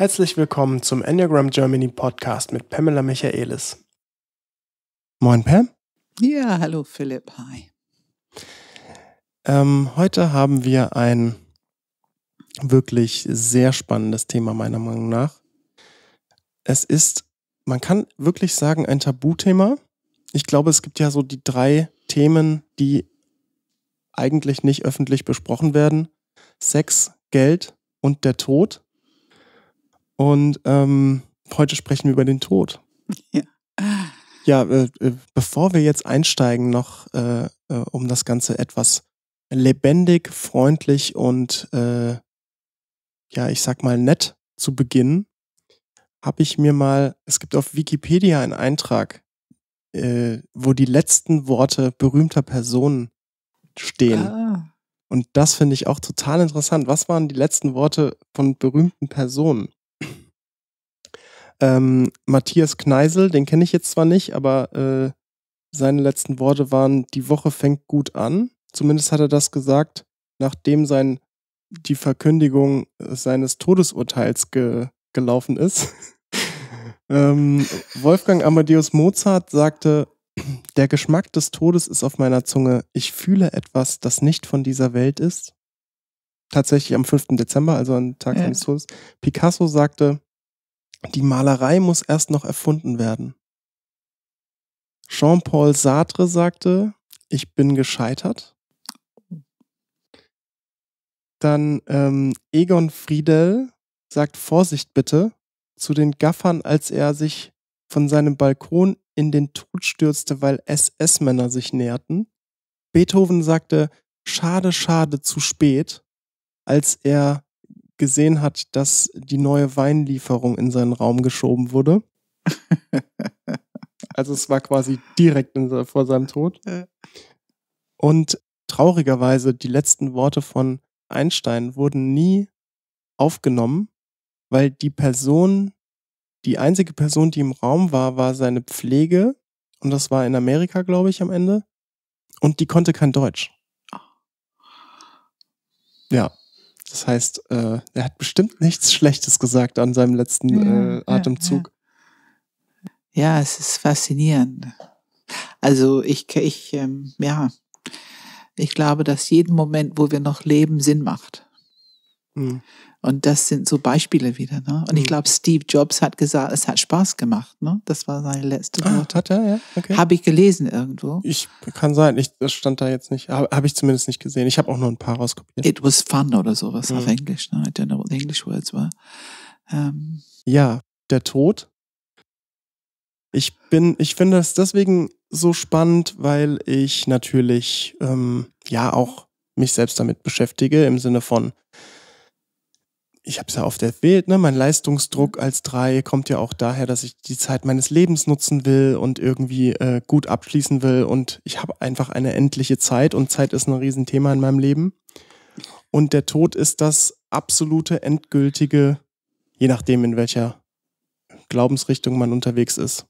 Herzlich willkommen zum Enneagram Germany Podcast mit Pamela Michaelis. Moin, Pam. Ja, hallo, Philipp. Hi. Ähm, heute haben wir ein wirklich sehr spannendes Thema, meiner Meinung nach. Es ist, man kann wirklich sagen, ein Tabuthema. Ich glaube, es gibt ja so die drei Themen, die eigentlich nicht öffentlich besprochen werden. Sex, Geld und der Tod. Und ähm, heute sprechen wir über den Tod. Ja. Ja, äh, äh, bevor wir jetzt einsteigen, noch äh, äh, um das Ganze etwas lebendig, freundlich und äh, ja, ich sag mal nett zu beginnen, habe ich mir mal, es gibt auf Wikipedia einen Eintrag, äh, wo die letzten Worte berühmter Personen stehen. Ah. Und das finde ich auch total interessant. Was waren die letzten Worte von berühmten Personen? Ähm, Matthias Kneisel, den kenne ich jetzt zwar nicht, aber äh, seine letzten Worte waren, die Woche fängt gut an. Zumindest hat er das gesagt, nachdem sein, die Verkündigung äh, seines Todesurteils ge, gelaufen ist. ähm, Wolfgang Amadeus Mozart sagte, der Geschmack des Todes ist auf meiner Zunge. Ich fühle etwas, das nicht von dieser Welt ist. Tatsächlich am 5. Dezember, also am Tag seines ja. Todes. Picasso sagte, die Malerei muss erst noch erfunden werden. Jean-Paul Sartre sagte, ich bin gescheitert. Dann ähm, Egon Friedel sagt Vorsicht bitte zu den Gaffern, als er sich von seinem Balkon in den Tod stürzte, weil SS-Männer sich näherten. Beethoven sagte Schade, schade, zu spät, als er gesehen hat, dass die neue Weinlieferung in seinen Raum geschoben wurde. also es war quasi direkt in, vor seinem Tod. Und traurigerweise, die letzten Worte von Einstein wurden nie aufgenommen, weil die Person, die einzige Person, die im Raum war, war seine Pflege. Und das war in Amerika, glaube ich, am Ende. Und die konnte kein Deutsch. Ah. Ja. Das heißt, äh, er hat bestimmt nichts Schlechtes gesagt an seinem letzten äh, Atemzug. Ja, ja. ja, es ist faszinierend. Also ich, ich, ähm, ja, ich glaube, dass jeden Moment, wo wir noch leben, Sinn macht. Mhm. Und das sind so Beispiele wieder. Ne? Und ich mhm. glaube, Steve Jobs hat gesagt, es hat Spaß gemacht. Ne? Das war seine letzte ah, Hat er, ja. Okay. Habe ich gelesen irgendwo. Ich kann sein, ich, das stand da jetzt nicht. Habe hab ich zumindest nicht gesehen. Ich habe auch nur ein paar rauskopiert. It was fun oder sowas mhm. auf Englisch. Ne? I don't know what the English words were. Ähm. Ja, der Tod. Ich bin, ich finde das deswegen so spannend, weil ich natürlich ähm, ja auch mich selbst damit beschäftige im Sinne von ich habe es ja oft erwähnt, ne? mein Leistungsdruck als drei kommt ja auch daher, dass ich die Zeit meines Lebens nutzen will und irgendwie äh, gut abschließen will und ich habe einfach eine endliche Zeit und Zeit ist ein Riesenthema in meinem Leben. Und der Tod ist das absolute, endgültige, je nachdem in welcher Glaubensrichtung man unterwegs ist,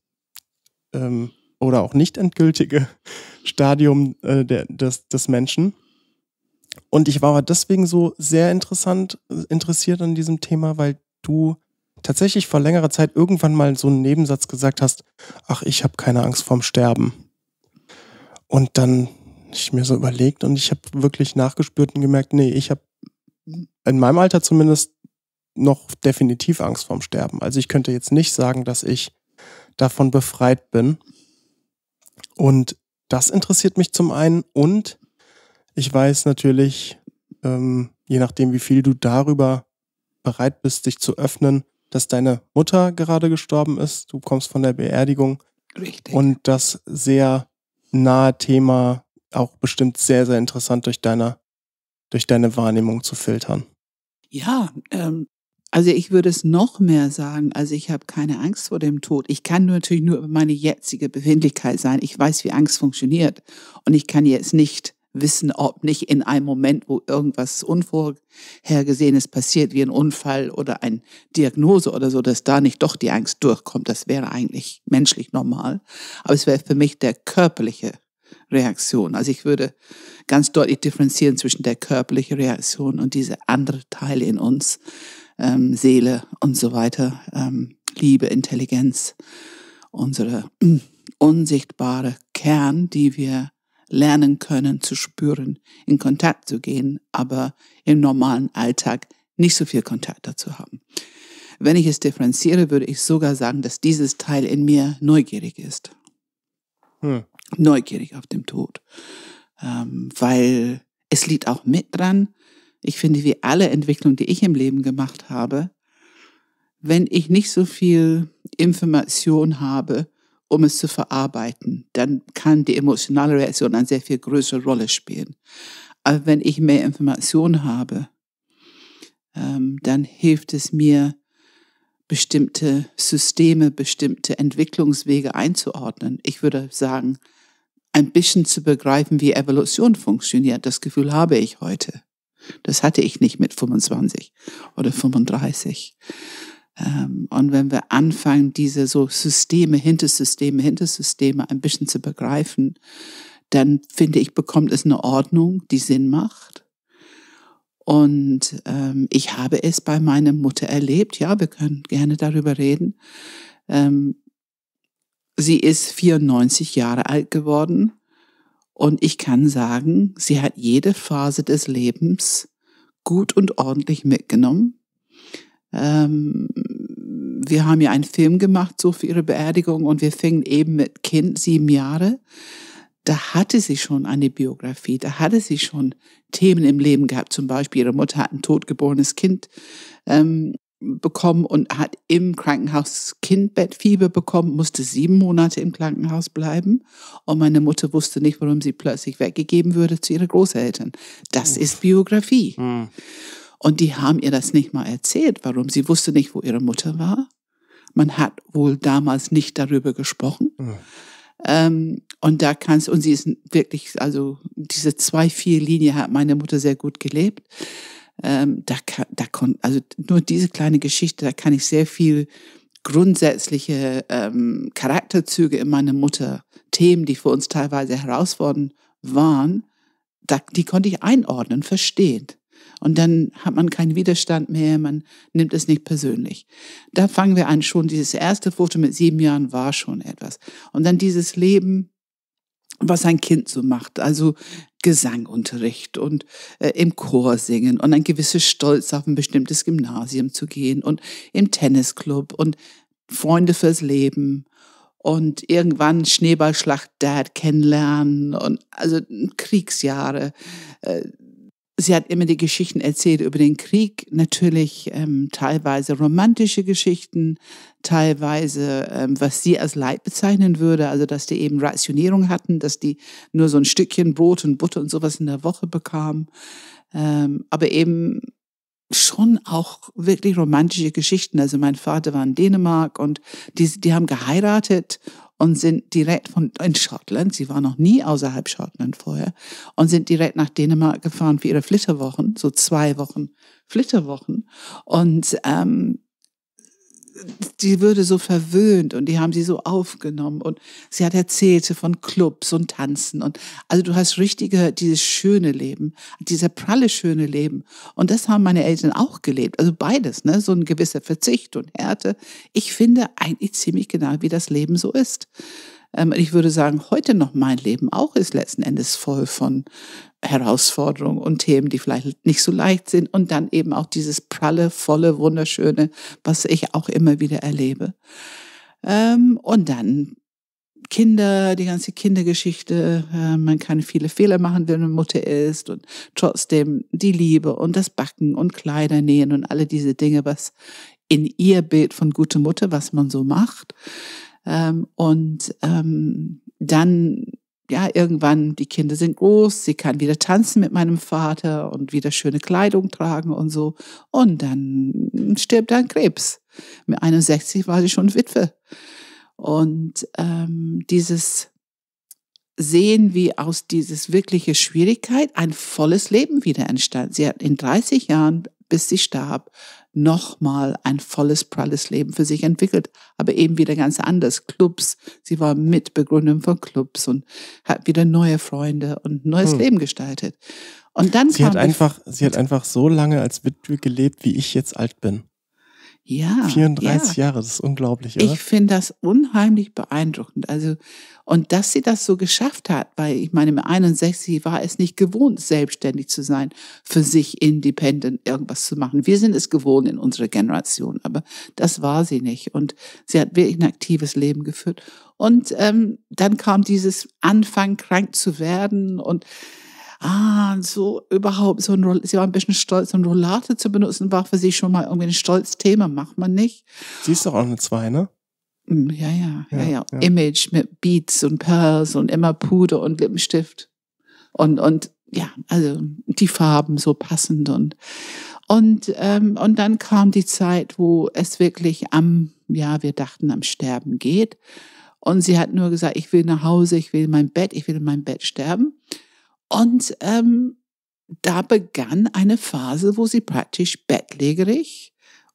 ähm, oder auch nicht endgültige Stadium äh, der, des, des Menschen. Und ich war deswegen so sehr interessant, interessiert an diesem Thema, weil du tatsächlich vor längerer Zeit irgendwann mal so einen Nebensatz gesagt hast, ach, ich habe keine Angst vorm Sterben. Und dann ich mir so überlegt und ich habe wirklich nachgespürt und gemerkt, nee, ich habe in meinem Alter zumindest noch definitiv Angst vorm Sterben. Also ich könnte jetzt nicht sagen, dass ich davon befreit bin. Und das interessiert mich zum einen und ich weiß natürlich, ähm, je nachdem, wie viel du darüber bereit bist, dich zu öffnen, dass deine Mutter gerade gestorben ist. Du kommst von der Beerdigung. Richtig. Und das sehr nahe Thema auch bestimmt sehr, sehr interessant durch deine, durch deine Wahrnehmung zu filtern. Ja, ähm, also ich würde es noch mehr sagen. Also ich habe keine Angst vor dem Tod. Ich kann nur, natürlich nur über meine jetzige Befindlichkeit sein. Ich weiß, wie Angst funktioniert. Und ich kann jetzt nicht wissen, ob nicht in einem Moment, wo irgendwas Unvorhergesehenes passiert, wie ein Unfall oder eine Diagnose oder so, dass da nicht doch die Angst durchkommt. Das wäre eigentlich menschlich normal. Aber es wäre für mich der körperliche Reaktion. Also ich würde ganz deutlich differenzieren zwischen der körperlichen Reaktion und diese andere Teile in uns, ähm, Seele und so weiter, ähm, Liebe, Intelligenz, unsere unsichtbare Kern, die wir lernen können zu spüren, in Kontakt zu gehen, aber im normalen Alltag nicht so viel Kontakt dazu haben. Wenn ich es differenziere, würde ich sogar sagen, dass dieses Teil in mir neugierig ist. Hm. Neugierig auf dem Tod. Ähm, weil es liegt auch mit dran. Ich finde, wie alle Entwicklungen, die ich im Leben gemacht habe, wenn ich nicht so viel Information habe um es zu verarbeiten, dann kann die emotionale Reaktion eine sehr viel größere Rolle spielen. Aber wenn ich mehr Informationen habe, ähm, dann hilft es mir, bestimmte Systeme, bestimmte Entwicklungswege einzuordnen. Ich würde sagen, ein bisschen zu begreifen, wie Evolution funktioniert. Das Gefühl habe ich heute. Das hatte ich nicht mit 25 oder 35. Ähm, und wenn wir anfangen, diese so Systeme, Hintersysteme, Hintersysteme ein bisschen zu begreifen, dann finde ich, bekommt es eine Ordnung, die Sinn macht. Und ähm, ich habe es bei meiner Mutter erlebt. Ja, wir können gerne darüber reden. Ähm, sie ist 94 Jahre alt geworden. Und ich kann sagen, sie hat jede Phase des Lebens gut und ordentlich mitgenommen. Ähm, wir haben ja einen Film gemacht, so für ihre Beerdigung, und wir fingen eben mit Kind, sieben Jahre. Da hatte sie schon eine Biografie, da hatte sie schon Themen im Leben gehabt. Zum Beispiel ihre Mutter hat ein totgeborenes Kind ähm, bekommen und hat im Krankenhaus Kindbettfieber bekommen, musste sieben Monate im Krankenhaus bleiben. Und meine Mutter wusste nicht, warum sie plötzlich weggegeben würde zu ihren Großeltern. Das oh. ist Biografie. Oh. Und die haben ihr das nicht mal erzählt. Warum? Sie wusste nicht, wo ihre Mutter war. Man hat wohl damals nicht darüber gesprochen. Mhm. Ähm, und da kannst, und sie ist wirklich, also diese zwei, vier Linie hat meine Mutter sehr gut gelebt. Ähm, da kann, da kon, also nur diese kleine Geschichte, da kann ich sehr viel grundsätzliche ähm, Charakterzüge in meiner Mutter, Themen, die für uns teilweise herausfordernd waren, da, die konnte ich einordnen, verstehen. Und dann hat man keinen Widerstand mehr, man nimmt es nicht persönlich. Da fangen wir an schon, dieses erste Foto mit sieben Jahren war schon etwas. Und dann dieses Leben, was ein Kind so macht, also Gesangunterricht und äh, im Chor singen und ein gewisses Stolz auf ein bestimmtes Gymnasium zu gehen und im Tennisclub und Freunde fürs Leben und irgendwann Schneeballschlacht Dad kennenlernen und also Kriegsjahre, äh, Sie hat immer die Geschichten erzählt über den Krieg, natürlich ähm, teilweise romantische Geschichten, teilweise, ähm, was sie als Leid bezeichnen würde, also dass die eben Rationierung hatten, dass die nur so ein Stückchen Brot und Butter und sowas in der Woche bekamen, ähm, aber eben schon auch wirklich romantische Geschichten. Also mein Vater war in Dänemark und die, die haben geheiratet und sind direkt von, in Schottland, sie war noch nie außerhalb Schottland vorher, und sind direkt nach Dänemark gefahren für ihre Flitterwochen, so zwei Wochen Flitterwochen. Und ähm, die würde so verwöhnt und die haben sie so aufgenommen und sie hat erzählte von Clubs und Tanzen und also du hast richtige, dieses schöne Leben, dieser pralle schöne Leben und das haben meine Eltern auch gelebt, also beides, ne, so ein gewisser Verzicht und Härte. Ich finde eigentlich ziemlich genau, wie das Leben so ist. Ähm, ich würde sagen, heute noch mein Leben auch ist letzten Endes voll von Herausforderungen und Themen, die vielleicht nicht so leicht sind und dann eben auch dieses pralle, volle, wunderschöne, was ich auch immer wieder erlebe. Ähm, und dann Kinder, die ganze Kindergeschichte, äh, man kann viele Fehler machen, wenn man Mutter ist und trotzdem die Liebe und das Backen und Kleider nähen und alle diese Dinge, was in ihr Bild von gute Mutter, was man so macht. Ähm, und ähm, dann, ja, irgendwann, die Kinder sind groß, sie kann wieder tanzen mit meinem Vater und wieder schöne Kleidung tragen und so. Und dann stirbt ein Krebs. Mit 61 war sie schon Witwe. Und ähm, dieses Sehen, wie aus dieses wirkliche Schwierigkeit ein volles Leben wieder entstand. Sie hat in 30 Jahren, bis sie starb, nochmal ein volles, pralles Leben für sich entwickelt, aber eben wieder ganz anders. Clubs, sie war Mitbegründerin von Clubs und hat wieder neue Freunde und neues hm. Leben gestaltet. Und dann sie hat einfach, sie hat einfach so lange als Witwe gelebt, wie ich jetzt alt bin. Ja. 34 ja. Jahre, das ist unglaublich, oder? Ich finde das unheimlich beeindruckend. Also, und dass sie das so geschafft hat, weil ich meine, mit 61 war es nicht gewohnt, selbstständig zu sein, für sich independent irgendwas zu machen. Wir sind es gewohnt in unserer Generation, aber das war sie nicht. Und sie hat wirklich ein aktives Leben geführt. Und ähm, dann kam dieses Anfang, krank zu werden und ah, so überhaupt, so ein, sie war ein bisschen stolz, so ein Rollator zu benutzen, war für sie schon mal irgendwie ein stolz Thema, macht man nicht. Sie ist doch auch eine Zwei, ne? Ja, ja, ja, ja, ja. Image mit Beats und Pearls und immer Puder und Lippenstift. Und, und ja, also die Farben so passend und und ähm, und dann kam die Zeit, wo es wirklich am ja wir dachten am Sterben geht und sie hat nur gesagt, ich will nach Hause, ich will mein Bett, ich will in meinem Bett sterben und ähm, da begann eine Phase, wo sie praktisch bettlägerig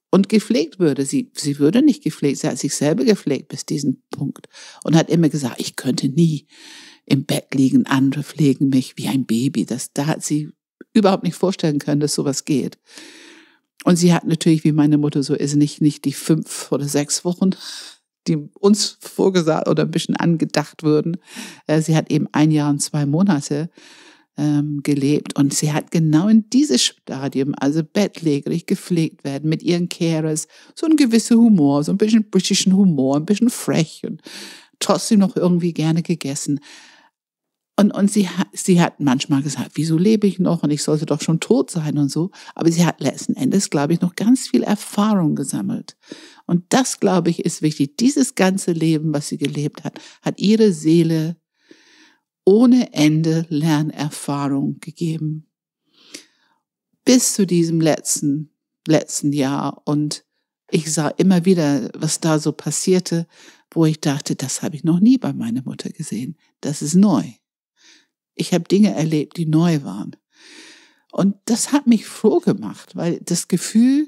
und gepflegt würde. Sie, sie würde nicht gepflegt, sie hat sich selber gepflegt bis diesen Punkt und hat immer gesagt, ich könnte nie im Bett liegen, andere pflegen mich wie ein Baby. Das, da hat sie überhaupt nicht vorstellen können, dass sowas geht. Und sie hat natürlich, wie meine Mutter so ist, nicht, nicht die fünf oder sechs Wochen die uns vorgesagt oder ein bisschen angedacht wurden. Äh, sie hat eben ein Jahr und zwei Monate ähm, gelebt und sie hat genau in dieses Stadium, also bettlägerig gepflegt werden mit ihren Carers, so ein gewisser Humor, so ein bisschen britischen Humor, ein bisschen frech und trotzdem noch irgendwie gerne gegessen. Und, und sie, sie hat manchmal gesagt, wieso lebe ich noch und ich sollte doch schon tot sein und so. Aber sie hat letzten Endes, glaube ich, noch ganz viel Erfahrung gesammelt. Und das, glaube ich, ist wichtig. Dieses ganze Leben, was sie gelebt hat, hat ihre Seele ohne Ende Lernerfahrung gegeben. Bis zu diesem letzten, letzten Jahr. Und ich sah immer wieder, was da so passierte, wo ich dachte, das habe ich noch nie bei meiner Mutter gesehen. Das ist neu. Ich habe Dinge erlebt, die neu waren. Und das hat mich froh gemacht, weil das Gefühl,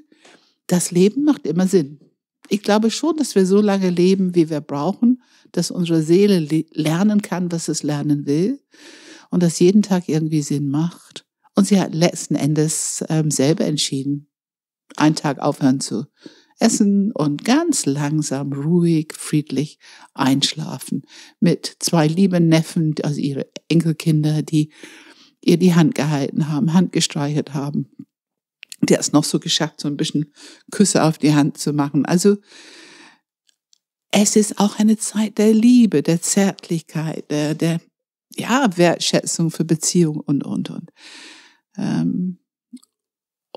das Leben macht immer Sinn. Ich glaube schon, dass wir so lange leben, wie wir brauchen, dass unsere Seele lernen kann, was es lernen will und dass jeden Tag irgendwie Sinn macht. Und sie hat letzten Endes ähm, selber entschieden, einen Tag aufhören zu essen und ganz langsam, ruhig, friedlich einschlafen. Mit zwei lieben Neffen, also ihre Enkelkinder, die ihr die Hand gehalten haben, Hand gestreichelt haben. Der ist noch so geschafft, so ein bisschen Küsse auf die Hand zu machen. Also es ist auch eine Zeit der Liebe, der Zärtlichkeit, der, der ja, Wertschätzung für Beziehung und, und, und. Ähm,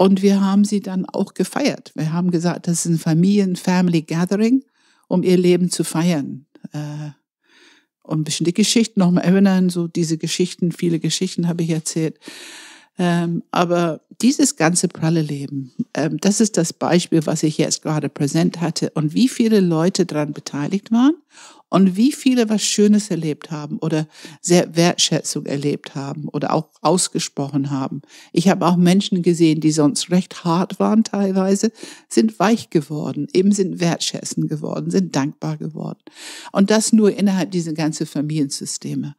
und wir haben sie dann auch gefeiert. Wir haben gesagt, das ist ein Familien-Family-Gathering, um ihr Leben zu feiern. Äh, und ein bisschen die Geschichten nochmal erinnern, so diese Geschichten, viele Geschichten habe ich erzählt. Ähm, aber dieses ganze pralle Leben, ähm, das ist das Beispiel, was ich jetzt gerade präsent hatte und wie viele Leute daran beteiligt waren und wie viele was Schönes erlebt haben oder sehr Wertschätzung erlebt haben oder auch ausgesprochen haben. Ich habe auch Menschen gesehen, die sonst recht hart waren teilweise, sind weich geworden, eben sind wertschätzend geworden, sind dankbar geworden. Und das nur innerhalb dieser ganzen Familiensysteme.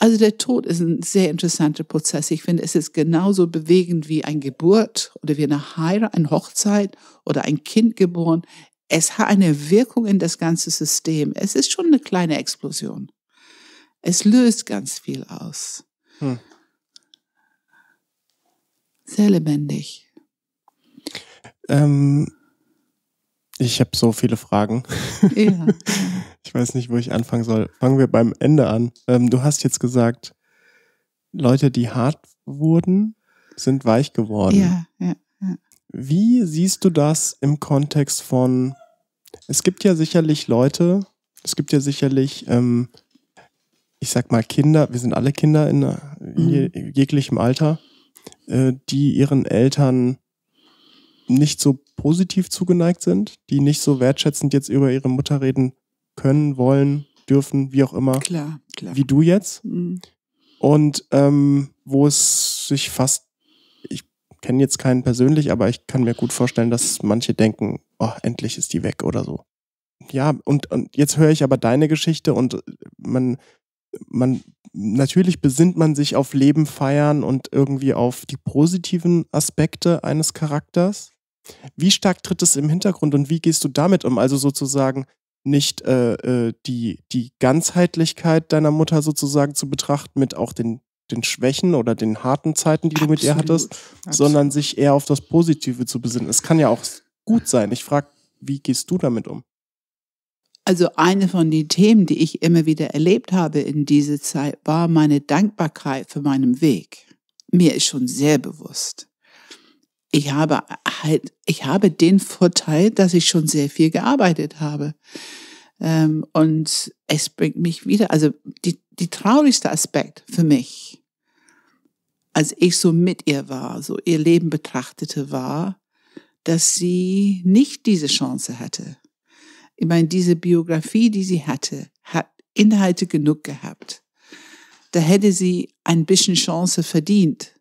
Also der Tod ist ein sehr interessanter Prozess. Ich finde, es ist genauso bewegend wie wie eine Geburt oder wie eine Heirat, eine Hochzeit oder ein Kind geboren. Es hat eine Wirkung in das ganze System. Es ist schon eine kleine Explosion. Es löst ganz viel aus. Hm. Sehr lebendig. Ähm, ich habe so viele Fragen. Ja. ich weiß nicht, wo ich anfangen soll. Fangen wir beim Ende an. Ähm, du hast jetzt gesagt, Leute, die hart wurden, sind weich geworden. Ja, ja, ja. Wie siehst du das im Kontext von, es gibt ja sicherlich Leute, es gibt ja sicherlich, ähm, ich sag mal Kinder, wir sind alle Kinder in, äh, in mhm. jeglichem Alter, äh, die ihren Eltern nicht so positiv zugeneigt sind, die nicht so wertschätzend jetzt über ihre Mutter reden können, wollen, dürfen, wie auch immer. Klar, klar. Wie du jetzt. Mhm. Und ähm, wo es sich fast ich kenne jetzt keinen persönlich, aber ich kann mir gut vorstellen, dass manche denken, oh, endlich ist die weg oder so. Ja, und, und jetzt höre ich aber deine Geschichte und man, man, natürlich besinnt man sich auf Leben feiern und irgendwie auf die positiven Aspekte eines Charakters. Wie stark tritt es im Hintergrund und wie gehst du damit um? Also sozusagen nicht äh, äh die, die Ganzheitlichkeit deiner Mutter sozusagen zu betrachten mit auch den den Schwächen oder den harten Zeiten, die Absolut. du mit ihr hattest, Absolut. sondern sich eher auf das Positive zu besinnen. Es kann ja auch gut sein. Ich frage, wie gehst du damit um? Also eine von den Themen, die ich immer wieder erlebt habe in dieser Zeit, war meine Dankbarkeit für meinen Weg. Mir ist schon sehr bewusst. Ich habe halt, ich habe den Vorteil, dass ich schon sehr viel gearbeitet habe. Ähm, und es bringt mich wieder, also die, die traurigste Aspekt für mich als ich so mit ihr war, so ihr Leben betrachtete, war, dass sie nicht diese Chance hatte. Ich meine, diese Biografie, die sie hatte, hat Inhalte genug gehabt. Da hätte sie ein bisschen Chance verdient,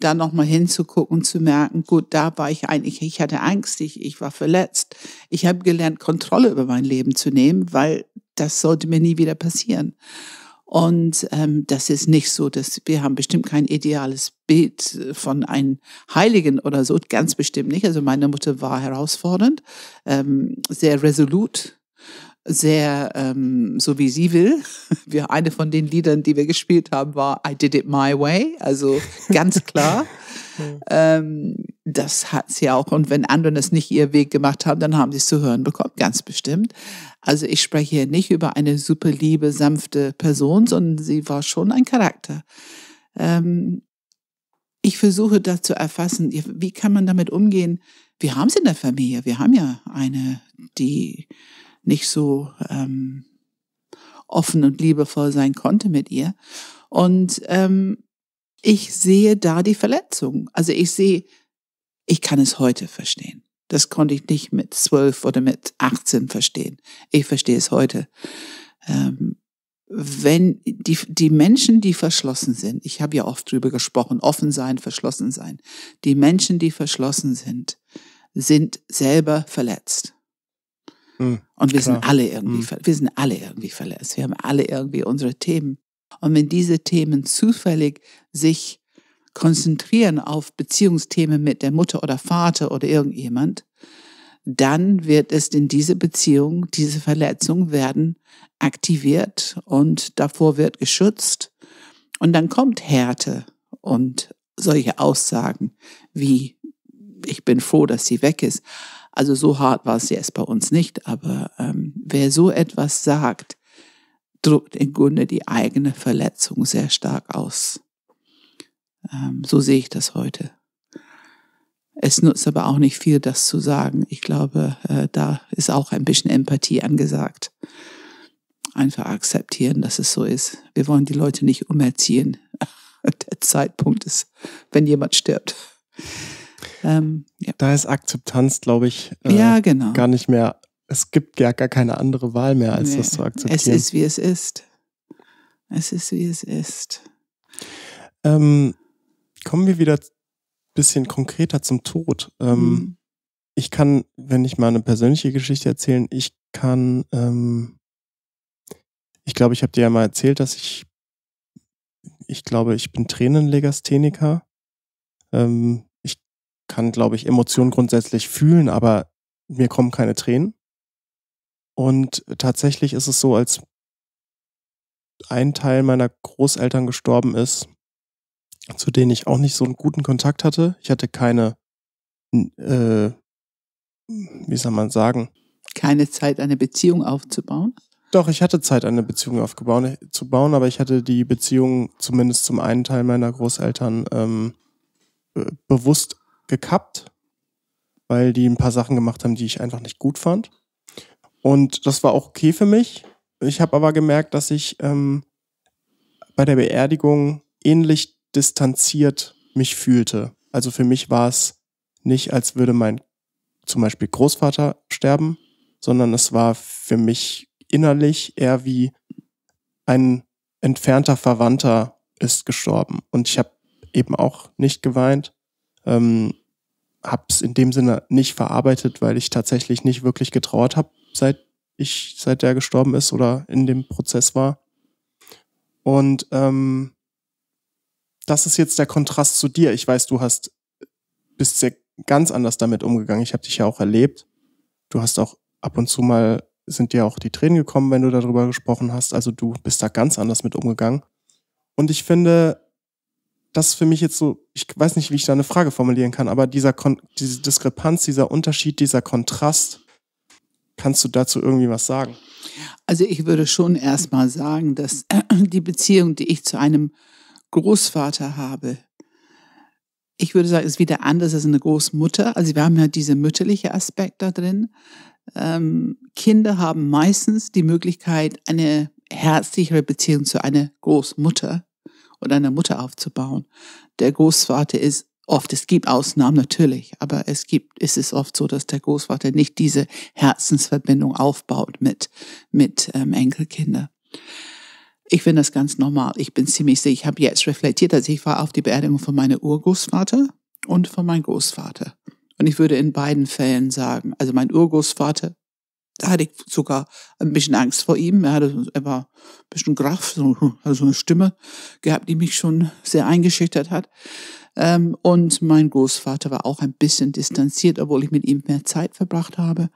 da nochmal hinzugucken, zu merken, gut, da war ich eigentlich, ich hatte Angst, ich, ich war verletzt. Ich habe gelernt, Kontrolle über mein Leben zu nehmen, weil das sollte mir nie wieder passieren. Und ähm, das ist nicht so, dass wir haben bestimmt kein ideales Bild von einem Heiligen oder so, ganz bestimmt nicht. Also meine Mutter war herausfordernd, ähm, sehr resolut, sehr ähm, so wie sie will. Wir, eine von den Liedern, die wir gespielt haben, war I Did It My Way, also ganz klar. ähm, das hat sie auch. Und wenn andere es nicht ihr Weg gemacht haben, dann haben sie es zu hören bekommen, ganz bestimmt. Also ich spreche hier nicht über eine super liebe, sanfte Person, sondern sie war schon ein Charakter. Ähm, ich versuche da zu erfassen, wie kann man damit umgehen? Wir haben sie in der Familie. Wir haben ja eine, die nicht so ähm, offen und liebevoll sein konnte mit ihr. Und ähm, ich sehe da die Verletzung. Also ich sehe ich kann es heute verstehen. Das konnte ich nicht mit zwölf oder mit 18 verstehen. Ich verstehe es heute. Ähm, wenn die, die Menschen, die verschlossen sind, ich habe ja oft drüber gesprochen, offen sein, verschlossen sein, die Menschen, die verschlossen sind, sind selber verletzt. Mhm, Und wir sind alle irgendwie, mhm. wir sind alle irgendwie verletzt. Wir haben alle irgendwie unsere Themen. Und wenn diese Themen zufällig sich konzentrieren auf Beziehungsthemen mit der Mutter oder Vater oder irgendjemand, dann wird es in diese Beziehung, diese Verletzungen werden aktiviert und davor wird geschützt. Und dann kommt Härte und solche Aussagen wie, ich bin froh, dass sie weg ist. Also so hart war es jetzt bei uns nicht, aber ähm, wer so etwas sagt, drückt im Grunde die eigene Verletzung sehr stark aus. Ähm, so sehe ich das heute. Es nutzt aber auch nicht viel, das zu sagen. Ich glaube, äh, da ist auch ein bisschen Empathie angesagt. Einfach akzeptieren, dass es so ist. Wir wollen die Leute nicht umerziehen. Der Zeitpunkt ist, wenn jemand stirbt. Ähm, ja. Da ist Akzeptanz, glaube ich, äh, ja, genau. gar nicht mehr. Es gibt ja gar keine andere Wahl mehr, als nee. das zu akzeptieren. Es ist, wie es ist. Es ist, wie es ist. Ähm, kommen wir wieder ein bisschen konkreter zum Tod. Ähm, mhm. Ich kann, wenn ich mal eine persönliche Geschichte erzählen, ich kann, ähm, ich glaube, ich habe dir ja mal erzählt, dass ich, ich glaube, ich bin Tränenlegastheniker. Ähm, ich kann, glaube ich, Emotionen grundsätzlich fühlen, aber mir kommen keine Tränen. Und tatsächlich ist es so, als ein Teil meiner Großeltern gestorben ist, zu denen ich auch nicht so einen guten Kontakt hatte. Ich hatte keine, äh, wie soll man sagen? Keine Zeit, eine Beziehung aufzubauen? Doch, ich hatte Zeit, eine Beziehung aufzubauen, äh, zu bauen, aber ich hatte die Beziehung zumindest zum einen Teil meiner Großeltern ähm, äh, bewusst gekappt, weil die ein paar Sachen gemacht haben, die ich einfach nicht gut fand. Und das war auch okay für mich. Ich habe aber gemerkt, dass ich ähm, bei der Beerdigung ähnlich distanziert mich fühlte. Also für mich war es nicht, als würde mein zum Beispiel Großvater sterben, sondern es war für mich innerlich eher wie ein entfernter Verwandter ist gestorben. Und ich habe eben auch nicht geweint, ähm, habe es in dem Sinne nicht verarbeitet, weil ich tatsächlich nicht wirklich getrauert habe, seit ich, seit der gestorben ist oder in dem Prozess war. Und ähm, das ist jetzt der Kontrast zu dir. Ich weiß, du hast, bist sehr ganz anders damit umgegangen. Ich habe dich ja auch erlebt. Du hast auch ab und zu mal sind dir auch die Tränen gekommen, wenn du darüber gesprochen hast. Also du bist da ganz anders mit umgegangen. Und ich finde, das ist für mich jetzt so, ich weiß nicht, wie ich da eine Frage formulieren kann, aber dieser Kon diese Diskrepanz, dieser Unterschied, dieser Kontrast, kannst du dazu irgendwie was sagen? Also ich würde schon erstmal sagen, dass die Beziehung, die ich zu einem Großvater habe. Ich würde sagen, es ist wieder anders als eine Großmutter. Also wir haben ja diese mütterliche Aspekt da drin. Ähm, Kinder haben meistens die Möglichkeit, eine herzlichere Beziehung zu einer Großmutter oder einer Mutter aufzubauen. Der Großvater ist oft, es gibt Ausnahmen natürlich, aber es gibt, es ist oft so, dass der Großvater nicht diese Herzensverbindung aufbaut mit, mit ähm, Enkelkinder. Ich finde das ganz normal. Ich bin ziemlich sicher, ich habe jetzt reflektiert, also ich war auf die Beerdigung von meinem Urgroßvater und von meinem Großvater. Und ich würde in beiden Fällen sagen, also mein Urgroßvater, da hatte ich sogar ein bisschen Angst vor ihm. Er hatte er war ein bisschen Graf, so, also eine Stimme gehabt, die mich schon sehr eingeschüchtert hat. Ähm, und mein Großvater war auch ein bisschen distanziert, obwohl ich mit ihm mehr Zeit verbracht habe.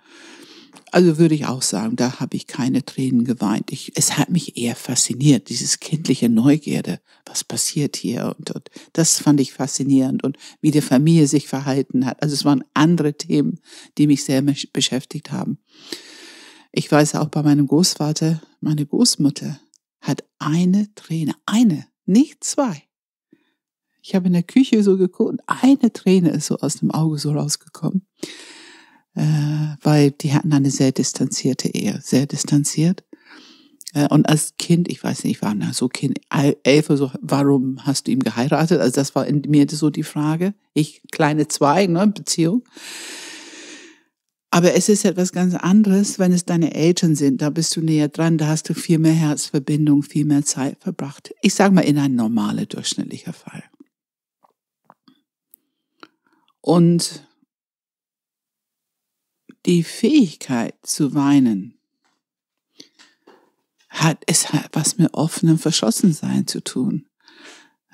Also würde ich auch sagen, da habe ich keine Tränen geweint. Ich, es hat mich eher fasziniert, dieses kindliche Neugierde. Was passiert hier? Und, und das fand ich faszinierend und wie die Familie sich verhalten hat. Also es waren andere Themen, die mich sehr beschäftigt haben. Ich weiß auch bei meinem Großvater, meine Großmutter hat eine Träne, eine, nicht zwei. Ich habe in der Küche so geguckt und eine Träne ist so aus dem Auge so rausgekommen äh, weil die hatten eine sehr distanzierte Ehe, sehr distanziert. Äh, und als Kind, ich weiß nicht, ich war na, so Kind, elf so, warum hast du ihm geheiratet? Also das war in mir so die Frage. Ich, kleine zwei, ne, Beziehung. Aber es ist etwas ganz anderes, wenn es deine Eltern sind. Da bist du näher dran, da hast du viel mehr Herzverbindung, viel mehr Zeit verbracht. Ich sage mal, in ein normaler, durchschnittlicher Fall. Und die Fähigkeit zu weinen hat, es hat was mit offenem Verschossensein zu tun.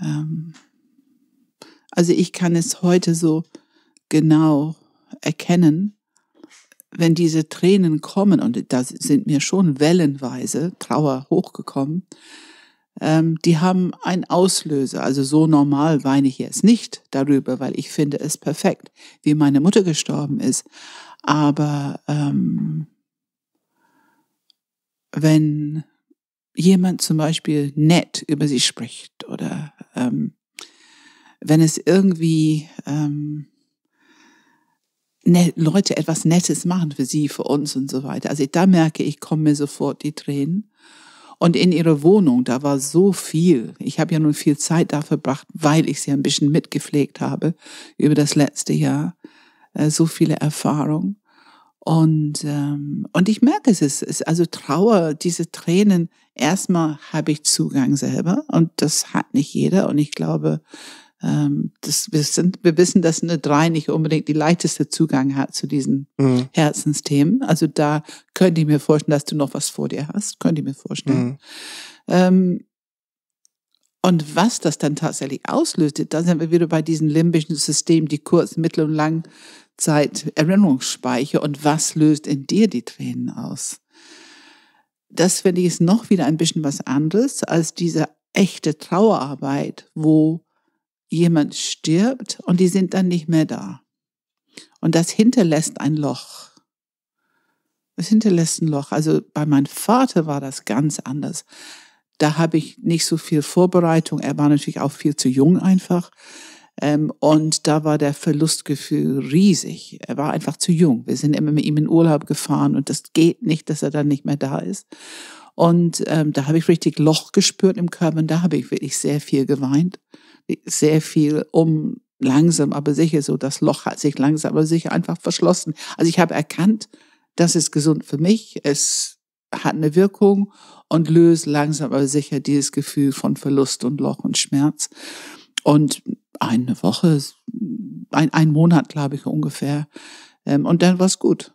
Ähm, also ich kann es heute so genau erkennen, wenn diese Tränen kommen, und da sind mir schon wellenweise Trauer hochgekommen, ähm, die haben einen Auslöser. Also so normal weine ich jetzt nicht darüber, weil ich finde es perfekt, wie meine Mutter gestorben ist. Aber ähm, wenn jemand zum Beispiel nett über sie spricht oder ähm, wenn es irgendwie ähm, Leute etwas Nettes machen für sie, für uns und so weiter. Also da merke ich, kommen mir sofort die Tränen. Und in ihrer Wohnung, da war so viel. Ich habe ja nun viel Zeit da verbracht, weil ich sie ein bisschen mitgepflegt habe über das letzte Jahr. Äh, so viele Erfahrungen. Und, ähm, und ich merke es, es ist also Trauer, diese Tränen, erstmal habe ich Zugang selber und das hat nicht jeder und ich glaube, ähm, das, wir, sind, wir wissen, dass eine Drei nicht unbedingt die leichteste Zugang hat zu diesen mhm. Herzensthemen. Also da könnte ich mir vorstellen, dass du noch was vor dir hast, könnte ich mir vorstellen. Mhm. Ähm, und was das dann tatsächlich auslöst, da sind wir wieder bei diesem limbischen System, die kurz-, mittel- und langzeit Erinnerungsspeicher und was löst in dir die Tränen aus. Das finde ich ist noch wieder ein bisschen was anderes als diese echte Trauerarbeit, wo jemand stirbt und die sind dann nicht mehr da. Und das hinterlässt ein Loch. Das hinterlässt ein Loch. Also bei meinem Vater war das ganz anders. Da habe ich nicht so viel Vorbereitung. Er war natürlich auch viel zu jung einfach. Ähm, und da war der Verlustgefühl riesig. Er war einfach zu jung. Wir sind immer mit ihm in Urlaub gefahren und das geht nicht, dass er dann nicht mehr da ist. Und ähm, da habe ich richtig Loch gespürt im Körper und da habe ich wirklich sehr viel geweint. Sehr viel, um langsam, aber sicher so, das Loch hat sich langsam, aber sicher einfach verschlossen. Also ich habe erkannt, das ist gesund für mich, es hat eine Wirkung und löse langsam aber sicher dieses Gefühl von Verlust und Loch und Schmerz. Und eine Woche, ein, ein Monat, glaube ich, ungefähr. Ähm, und dann war es gut.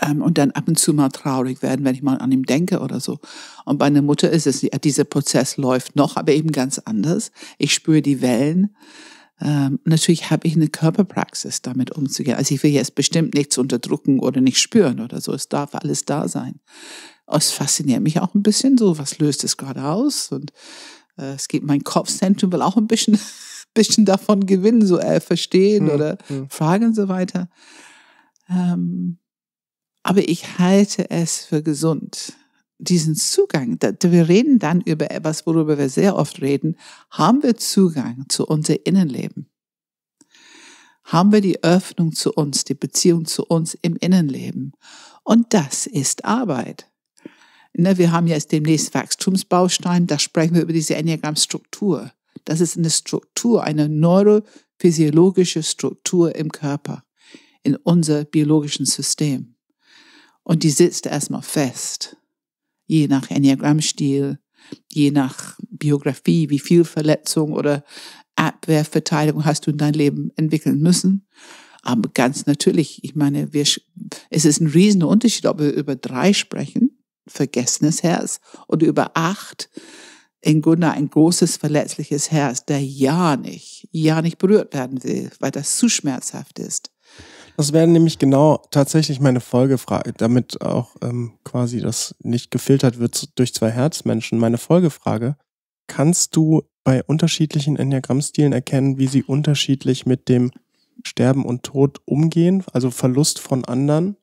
Ähm, und dann ab und zu mal traurig werden, wenn ich mal an ihm denke oder so. Und bei einer Mutter ist es, dieser Prozess läuft noch, aber eben ganz anders. Ich spüre die Wellen. Ähm, natürlich habe ich eine Körperpraxis, damit umzugehen. Also ich will jetzt bestimmt nichts unterdrücken oder nicht spüren oder so. Es darf alles da sein es fasziniert mich auch ein bisschen so, was löst es gerade aus? Und äh, es geht mein Kopfzentrum will auch ein bisschen, bisschen davon gewinnen, so äh, verstehen mhm. oder mhm. fragen und so weiter. Ähm, aber ich halte es für gesund. Diesen Zugang, da, wir reden dann über etwas, worüber wir sehr oft reden, haben wir Zugang zu unser Innenleben? Haben wir die Öffnung zu uns, die Beziehung zu uns im Innenleben? Und das ist Arbeit. Ne, wir haben jetzt demnächst Wachstumsbaustein, da sprechen wir über diese Enneagram-Struktur. Das ist eine Struktur, eine neurophysiologische Struktur im Körper, in unser biologischen System. Und die sitzt erstmal fest, je nach Enneagram-Stil, je nach Biografie, wie viel Verletzung oder Abwehrverteidigung hast du in dein Leben entwickeln müssen. Aber ganz natürlich, ich meine, wir, es ist ein riesen Unterschied, ob wir über drei sprechen vergessenes Herz und über acht in Gunnar ein großes verletzliches Herz, der ja nicht, ja nicht berührt werden will, weil das zu schmerzhaft ist. Das wäre nämlich genau tatsächlich meine Folgefrage, damit auch ähm, quasi das nicht gefiltert wird durch zwei Herzmenschen. Meine Folgefrage, kannst du bei unterschiedlichen Enneagrammstilen erkennen, wie sie unterschiedlich mit dem Sterben und Tod umgehen, also Verlust von anderen?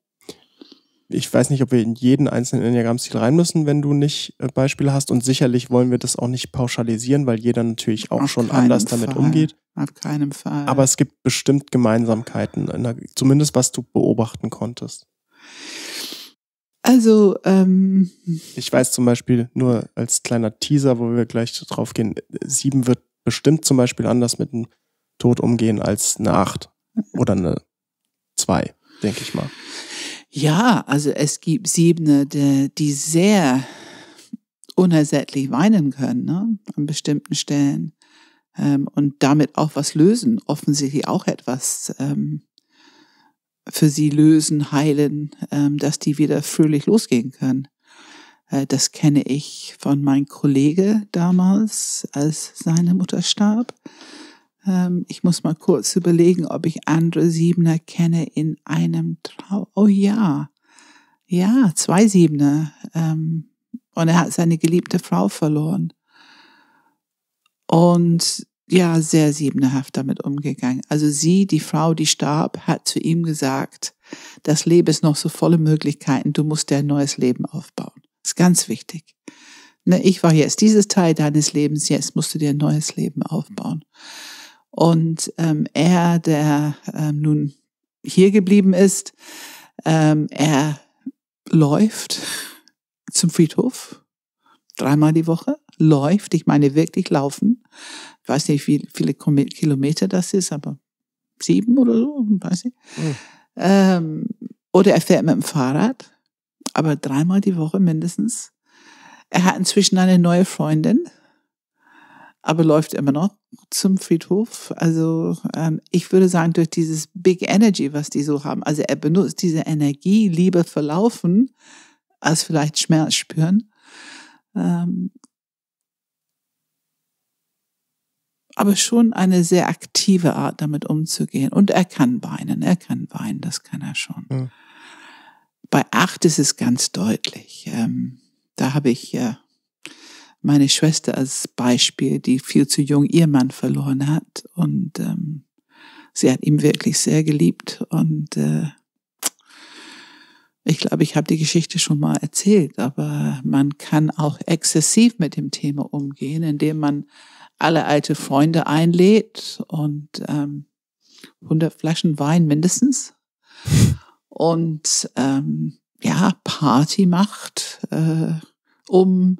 ich weiß nicht, ob wir in jeden einzelnen Enneagrammstil rein müssen, wenn du nicht äh, Beispiele hast. Und sicherlich wollen wir das auch nicht pauschalisieren, weil jeder natürlich auch Auf schon anders Fall. damit umgeht. Auf keinen Fall. Aber es gibt bestimmt Gemeinsamkeiten, der, zumindest was du beobachten konntest. Also, ähm, ich weiß zum Beispiel nur als kleiner Teaser, wo wir gleich drauf gehen, sieben wird bestimmt zum Beispiel anders mit dem Tod umgehen als eine acht oder eine zwei, denke ich mal. Ja, also es gibt Siebene, die, die sehr unersättlich weinen können ne? an bestimmten Stellen ähm, und damit auch was lösen, offensichtlich auch etwas ähm, für sie lösen, heilen, ähm, dass die wieder fröhlich losgehen können. Äh, das kenne ich von meinem Kollege damals, als seine Mutter starb ähm, ich muss mal kurz überlegen, ob ich andere Siebener kenne in einem Traum. Oh ja, ja, zwei Siebener. Ähm, und er hat seine geliebte Frau verloren. Und ja, sehr siebenerhaft damit umgegangen. Also sie, die Frau, die starb, hat zu ihm gesagt, das Leben ist noch so volle Möglichkeiten, du musst dir ein neues Leben aufbauen. Das ist ganz wichtig. Ne, ich war jetzt dieses Teil deines Lebens, jetzt musst du dir ein neues Leben aufbauen. Und ähm, er, der ähm, nun hier geblieben ist, ähm, er läuft zum Friedhof dreimal die Woche, läuft, ich meine wirklich laufen. Ich weiß nicht, wie viele Kilometer das ist, aber sieben oder so, weiß ich. Mhm. Ähm, oder er fährt mit dem Fahrrad, aber dreimal die Woche mindestens. Er hat inzwischen eine neue Freundin, aber läuft immer noch zum Friedhof. Also ähm, ich würde sagen, durch dieses Big Energy, was die so haben, also er benutzt diese Energie, lieber verlaufen, als vielleicht Schmerz spüren. Ähm, aber schon eine sehr aktive Art, damit umzugehen. Und er kann weinen, er kann weinen, das kann er schon. Ja. Hm. Bei acht ist es ganz deutlich. Ähm, da habe ich ja äh, meine Schwester als Beispiel, die viel zu jung ihr Mann verloren hat. Und ähm, sie hat ihn wirklich sehr geliebt. Und äh, ich glaube, ich habe die Geschichte schon mal erzählt, aber man kann auch exzessiv mit dem Thema umgehen, indem man alle alte Freunde einlädt und ähm, 100 Flaschen Wein mindestens und ähm, ja Party macht, äh, um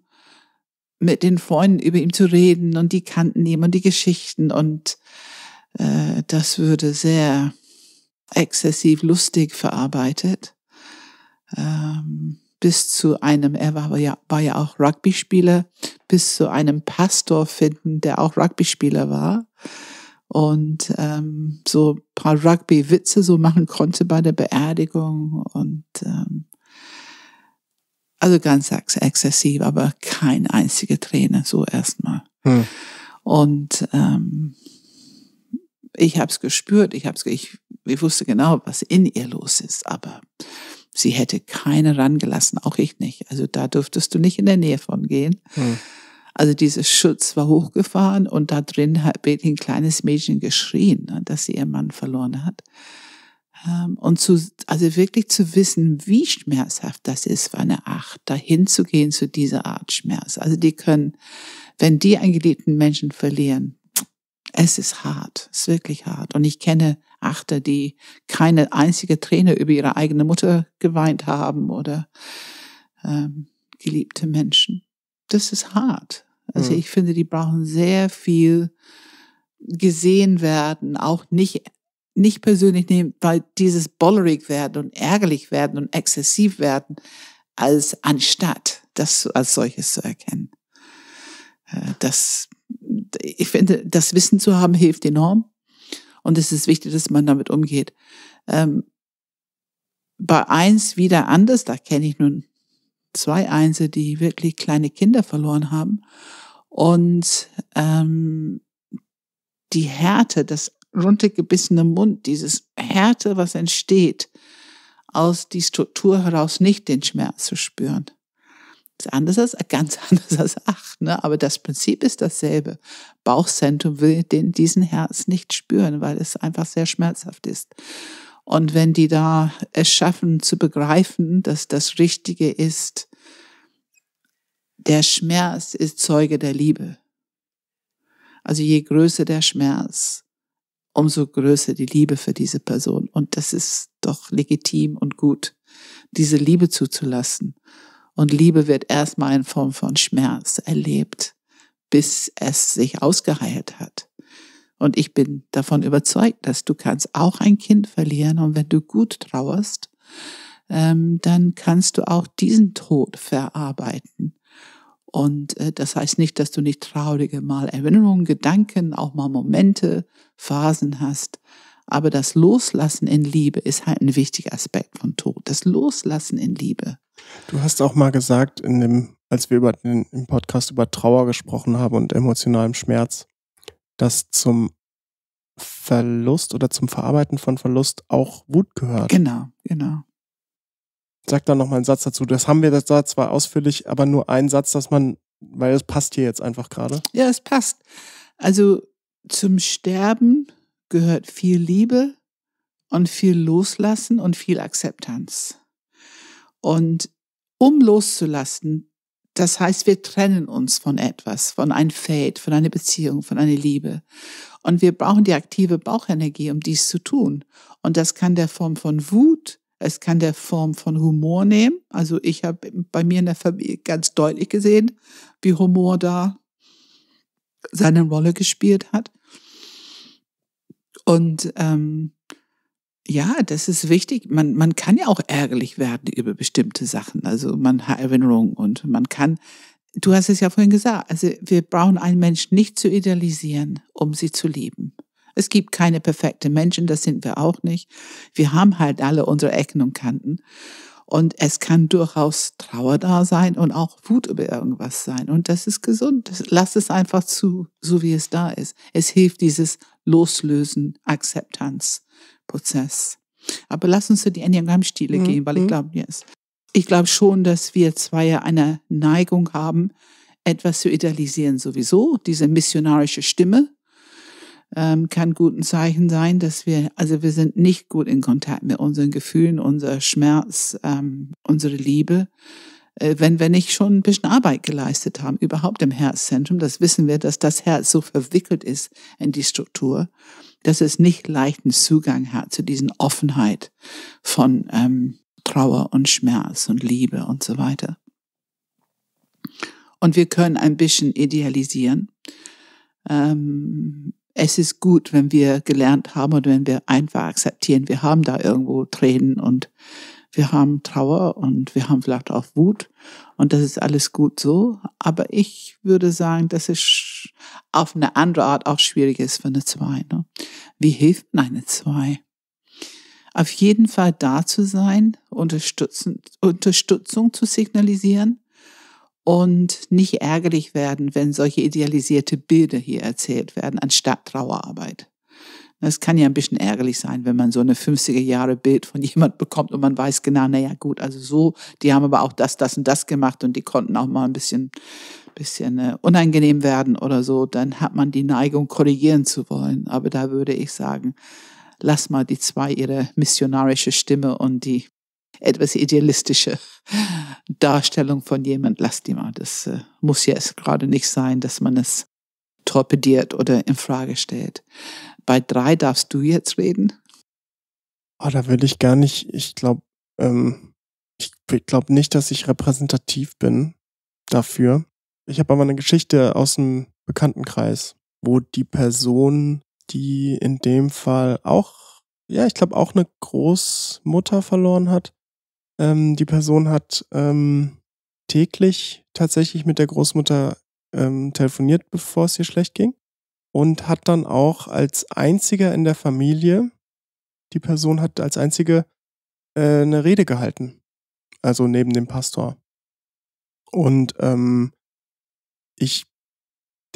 mit den Freunden über ihn zu reden und die kannten ihn und die Geschichten und äh, das würde sehr exzessiv lustig verarbeitet. Ähm, bis zu einem, er war ja, war ja auch Rugby-Spieler, bis zu einem Pastor finden, der auch Rugby-Spieler war und ähm, so paar Rugby-Witze so machen konnte bei der Beerdigung und ähm, also ganz ex exzessiv, aber kein einziger Träne, so erstmal. Hm. Und ähm, ich habe es gespürt, ich, hab's, ich, ich wusste genau, was in ihr los ist, aber sie hätte keine rangelassen, auch ich nicht. Also da dürftest du nicht in der Nähe von gehen. Hm. Also dieses Schutz war hochgefahren und da drin hat ein kleines Mädchen geschrien, ne, dass sie ihren Mann verloren hat. Ähm, und zu, also wirklich zu wissen, wie schmerzhaft das ist für eine Acht, dahin zu gehen zu dieser Art Schmerz. Also die können, wenn die einen geliebten Menschen verlieren, es ist hart, es ist wirklich hart. Und ich kenne Achter, die keine einzige Träne über ihre eigene Mutter geweint haben oder ähm, geliebte Menschen. Das ist hart. Also mhm. ich finde, die brauchen sehr viel gesehen werden, auch nicht nicht persönlich nehmen, weil dieses bollerig werden und ärgerlich werden und exzessiv werden, als anstatt das als solches zu erkennen. Äh, das, ich finde, das Wissen zu haben hilft enorm. Und es ist wichtig, dass man damit umgeht. Ähm, bei eins wieder anders, da kenne ich nun zwei Einse, die wirklich kleine Kinder verloren haben. Und ähm, die Härte, das runtergebissene Mund, dieses Härte, was entsteht, aus die Struktur heraus nicht den Schmerz zu spüren. Das ist anders als, ganz anders als acht, ne? aber das Prinzip ist dasselbe. Bauchzentrum will den, diesen Herz nicht spüren, weil es einfach sehr schmerzhaft ist. Und wenn die da es schaffen zu begreifen, dass das Richtige ist, der Schmerz ist Zeuge der Liebe. Also je größer der Schmerz, umso größer die Liebe für diese Person. Und das ist doch legitim und gut, diese Liebe zuzulassen. Und Liebe wird erstmal in Form von Schmerz erlebt, bis es sich ausgeheilt hat. Und ich bin davon überzeugt, dass du kannst auch ein Kind verlieren und wenn du gut trauerst, ähm, dann kannst du auch diesen Tod verarbeiten. Und äh, das heißt nicht, dass du nicht traurige mal Erinnerungen, Gedanken, auch mal Momente, Phasen hast. Aber das Loslassen in Liebe ist halt ein wichtiger Aspekt von Tod. Das Loslassen in Liebe. Du hast auch mal gesagt, in dem, als wir über den, im Podcast über Trauer gesprochen haben und emotionalem Schmerz, dass zum Verlust oder zum Verarbeiten von Verlust auch Wut gehört. Genau, genau sag da nochmal einen Satz dazu. Das haben wir da zwar ausführlich, aber nur einen Satz, dass man, weil es passt hier jetzt einfach gerade. Ja, es passt. Also zum Sterben gehört viel Liebe und viel Loslassen und viel Akzeptanz. Und um loszulassen, das heißt, wir trennen uns von etwas, von einem Fate, von einer Beziehung, von einer Liebe. Und wir brauchen die aktive Bauchenergie, um dies zu tun. Und das kann der Form von Wut, es kann der Form von Humor nehmen. Also ich habe bei mir in der Familie ganz deutlich gesehen, wie Humor da seine Rolle gespielt hat. Und ähm, ja, das ist wichtig. Man, man kann ja auch ärgerlich werden über bestimmte Sachen. Also man hat Erinnerungen und man kann, du hast es ja vorhin gesagt, also wir brauchen einen Menschen nicht zu idealisieren, um sie zu lieben. Es gibt keine perfekten Menschen, das sind wir auch nicht. Wir haben halt alle unsere Ecken und Kanten. Und es kann durchaus Trauer da sein und auch Wut über irgendwas sein. Und das ist gesund. Lass es einfach zu, so wie es da ist. Es hilft dieses Loslösen, Akzeptanzprozess. Aber lass uns zu die Enneagramm-Stile mhm. gehen, weil ich mhm. glaube, yes. ich glaube schon, dass wir zwei ja eine Neigung haben, etwas zu idealisieren sowieso, diese missionarische Stimme, ähm, kann gut ein Zeichen sein, dass wir, also wir sind nicht gut in Kontakt mit unseren Gefühlen, unser Schmerz, ähm, unsere Liebe, äh, wenn wir nicht schon ein bisschen Arbeit geleistet haben, überhaupt im Herzzentrum. Das wissen wir, dass das Herz so verwickelt ist in die Struktur, dass es nicht leichten Zugang hat zu diesen Offenheit von ähm, Trauer und Schmerz und Liebe und so weiter. Und wir können ein bisschen idealisieren. Ähm, es ist gut, wenn wir gelernt haben und wenn wir einfach akzeptieren, wir haben da irgendwo Tränen und wir haben Trauer und wir haben vielleicht auch Wut und das ist alles gut so. Aber ich würde sagen, dass es auf eine andere Art auch schwierig ist für eine Zwei. Ne? Wie hilft eine Zwei? Auf jeden Fall da zu sein, Unterstützung zu signalisieren, und nicht ärgerlich werden, wenn solche idealisierte Bilder hier erzählt werden, anstatt Trauerarbeit. Das kann ja ein bisschen ärgerlich sein, wenn man so eine 50er Jahre Bild von jemand bekommt und man weiß genau, naja, gut, also so, die haben aber auch das, das und das gemacht und die konnten auch mal ein bisschen, bisschen äh, unangenehm werden oder so, dann hat man die Neigung, korrigieren zu wollen. Aber da würde ich sagen, lass mal die zwei ihre missionarische Stimme und die etwas idealistische Darstellung von jemand. Lasst die mal. Das äh, muss ja es gerade nicht sein, dass man es torpediert oder in Frage stellt. Bei drei darfst du jetzt reden. Oh, da will ich gar nicht, ich glaube, ähm, ich glaube nicht, dass ich repräsentativ bin dafür. Ich habe aber eine Geschichte aus dem Bekanntenkreis, wo die Person, die in dem Fall auch, ja, ich glaube auch eine Großmutter verloren hat, ähm, die Person hat ähm, täglich tatsächlich mit der Großmutter ähm, telefoniert, bevor es ihr schlecht ging. Und hat dann auch als einziger in der Familie, die Person hat als einzige äh, eine Rede gehalten. Also neben dem Pastor. Und ähm, ich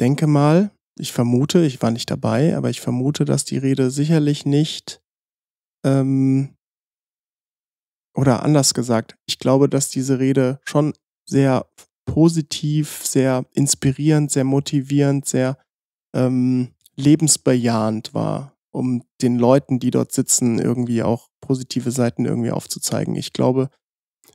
denke mal, ich vermute, ich war nicht dabei, aber ich vermute, dass die Rede sicherlich nicht ähm, oder anders gesagt, ich glaube, dass diese Rede schon sehr positiv, sehr inspirierend, sehr motivierend, sehr ähm, lebensbejahend war, um den Leuten, die dort sitzen, irgendwie auch positive Seiten irgendwie aufzuzeigen. Ich glaube,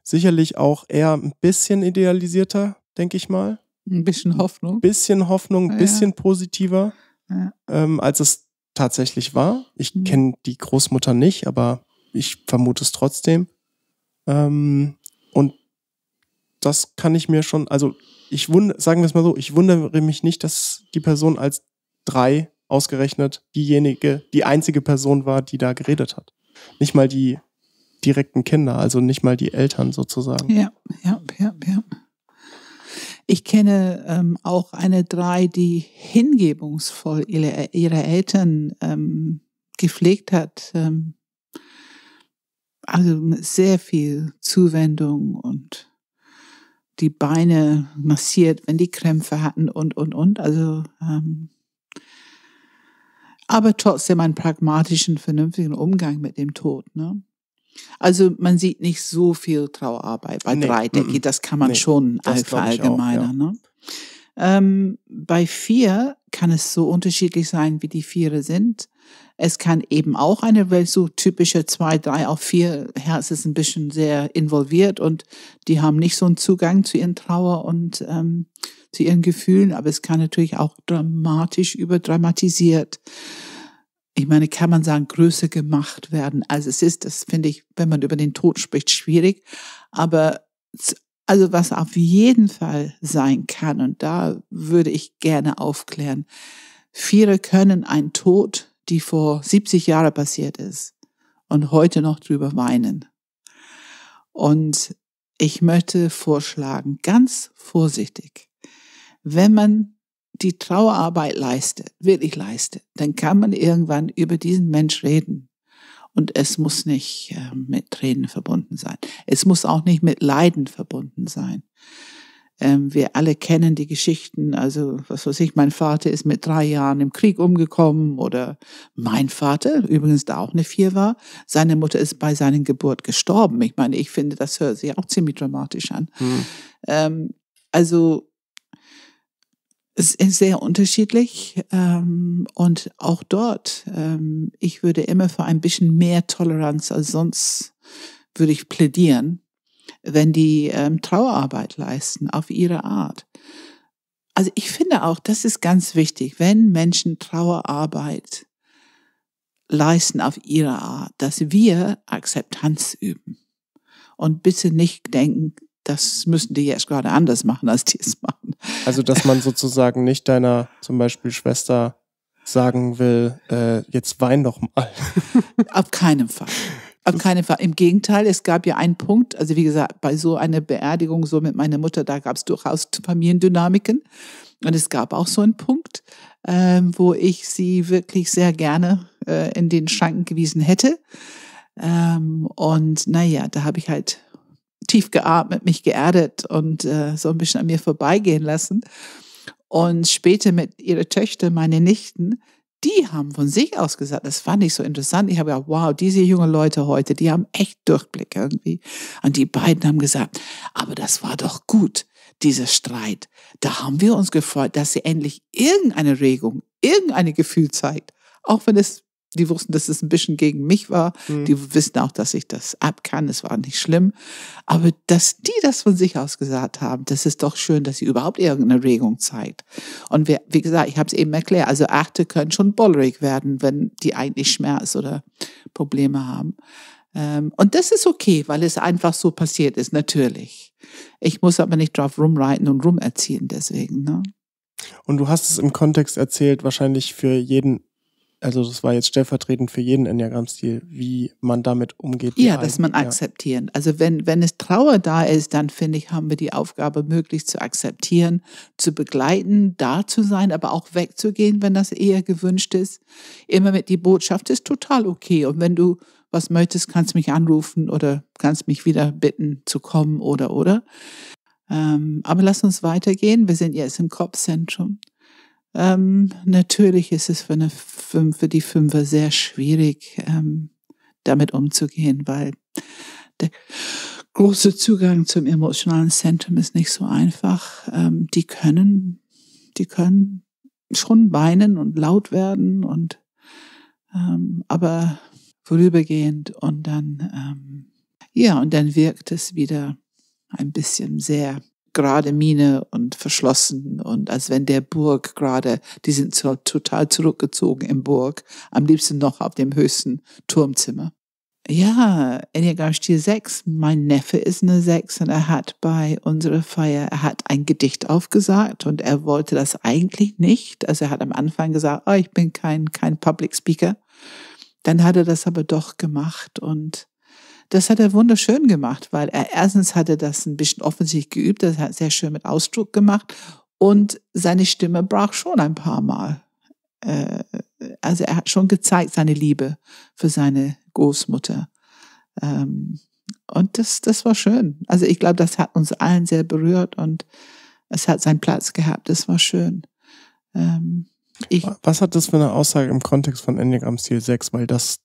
sicherlich auch eher ein bisschen idealisierter, denke ich mal. Ein bisschen Hoffnung. Ein bisschen Hoffnung, ein ah, bisschen positiver, ah, ja. Ähm, als es tatsächlich war. Ich mhm. kenne die Großmutter nicht, aber ich vermute es trotzdem. Ähm, und das kann ich mir schon, also ich wundere, sagen wir es mal so, ich wundere mich nicht, dass die Person als drei ausgerechnet diejenige, die einzige Person war, die da geredet hat. Nicht mal die direkten Kinder, also nicht mal die Eltern sozusagen. Ja, ja, ja, ja. Ich kenne ähm, auch eine drei, die hingebungsvoll ihre, ihre Eltern ähm, gepflegt hat. Ähm, also sehr viel Zuwendung und die Beine massiert, wenn die Krämpfe hatten und, und, und. Also, ähm, aber trotzdem einen pragmatischen, vernünftigen Umgang mit dem Tod. Ne? Also man sieht nicht so viel Trauerarbeit bei nee. Dreidecki, das kann man nee, schon allgemeiner. Ja. Ne? Ähm, bei vier kann es so unterschiedlich sein, wie die Viere sind. Es kann eben auch eine Welt so typische zwei, drei auf vier Herz ist ein bisschen sehr involviert und die haben nicht so einen Zugang zu ihren Trauer und ähm, zu ihren Gefühlen, aber es kann natürlich auch dramatisch überdramatisiert. Ich meine, kann man sagen, größer gemacht werden, als es ist. Das finde ich, wenn man über den Tod spricht, schwierig. Aber also was auf jeden Fall sein kann, und da würde ich gerne aufklären, Viere können ein Tod die vor 70 Jahren passiert ist und heute noch drüber weinen. Und ich möchte vorschlagen, ganz vorsichtig, wenn man die Trauerarbeit leistet, wirklich leistet, dann kann man irgendwann über diesen Mensch reden. Und es muss nicht äh, mit Tränen verbunden sein. Es muss auch nicht mit Leiden verbunden sein. Ähm, wir alle kennen die Geschichten. Also, was weiß ich, mein Vater ist mit drei Jahren im Krieg umgekommen oder mein Vater, übrigens da auch eine Vier war, seine Mutter ist bei seinen Geburt gestorben. Ich meine, ich finde, das hört sich auch ziemlich dramatisch an. Hm. Ähm, also, es ist sehr unterschiedlich ähm, und auch dort, ähm, ich würde immer für ein bisschen mehr Toleranz als sonst würde ich plädieren wenn die ähm, Trauerarbeit leisten auf ihre Art. Also ich finde auch, das ist ganz wichtig, wenn Menschen Trauerarbeit leisten auf ihre Art, dass wir Akzeptanz üben und bitte nicht denken, das müssen die jetzt gerade anders machen, als die es machen. Also, dass man sozusagen nicht deiner zum Beispiel Schwester sagen will, äh, jetzt wein doch mal. Auf keinen Fall. Auf keinen Fall. Im Gegenteil, es gab ja einen Punkt, also wie gesagt, bei so einer Beerdigung, so mit meiner Mutter, da gab es durchaus Familiendynamiken. Und es gab auch so einen Punkt, ähm, wo ich sie wirklich sehr gerne äh, in den Schranken gewiesen hätte. Ähm, und naja, da habe ich halt tief geatmet, mich geerdet und äh, so ein bisschen an mir vorbeigehen lassen. Und später mit ihrer Töchter, meine Nichten, die haben von sich aus gesagt, das fand ich so interessant. Ich habe ja, wow, diese jungen Leute heute, die haben echt Durchblick irgendwie. Und die beiden haben gesagt, aber das war doch gut, dieser Streit. Da haben wir uns gefreut, dass sie endlich irgendeine Regung, irgendein Gefühl zeigt. Auch wenn es die wussten, dass es ein bisschen gegen mich war. Mhm. Die wissen auch, dass ich das abkann. Es war nicht schlimm. Aber dass die das von sich aus gesagt haben, das ist doch schön, dass sie überhaupt irgendeine Regung zeigt. Und wer, wie gesagt, ich habe es eben erklärt, also Achte können schon bollerig werden, wenn die eigentlich Schmerz oder Probleme haben. Ähm, und das ist okay, weil es einfach so passiert ist, natürlich. Ich muss aber nicht drauf rumreiten und rumerziehen deswegen. Ne? Und du hast es im Kontext erzählt, wahrscheinlich für jeden also das war jetzt stellvertretend für jeden Enneagramm-Stil, wie man damit umgeht. Ja, dass man akzeptieren. Also wenn, wenn es Trauer da ist, dann finde ich, haben wir die Aufgabe, möglichst zu akzeptieren, zu begleiten, da zu sein, aber auch wegzugehen, wenn das eher gewünscht ist. Immer mit die Botschaft ist total okay. Und wenn du was möchtest, kannst du mich anrufen oder kannst mich wieder bitten zu kommen oder oder. Ähm, aber lass uns weitergehen. Wir sind jetzt im Kopfzentrum. Ähm, natürlich ist es für, eine Fünf, für die Fünfer sehr schwierig, ähm, damit umzugehen, weil der große Zugang zum emotionalen Zentrum ist nicht so einfach. Ähm, die können, die können schon weinen und laut werden und ähm, aber vorübergehend und dann ähm, ja und dann wirkt es wieder ein bisschen sehr gerade Miene und verschlossen und als wenn der Burg gerade, die sind so total zurückgezogen im Burg, am liebsten noch auf dem höchsten Turmzimmer. Ja, Enneagramm Stil 6, mein Neffe ist eine 6 und er hat bei unserer Feier, er hat ein Gedicht aufgesagt und er wollte das eigentlich nicht. Also er hat am Anfang gesagt, oh, ich bin kein, kein Public Speaker. Dann hat er das aber doch gemacht und das hat er wunderschön gemacht, weil er erstens hatte das ein bisschen offensichtlich geübt, das hat sehr schön mit Ausdruck gemacht und seine Stimme brach schon ein paar Mal. Äh, also er hat schon gezeigt seine Liebe für seine Großmutter. Ähm, und das, das war schön. Also ich glaube, das hat uns allen sehr berührt und es hat seinen Platz gehabt. Das war schön. Ähm, ich Was hat das für eine Aussage im Kontext von Enneagramm Stil 6? Weil das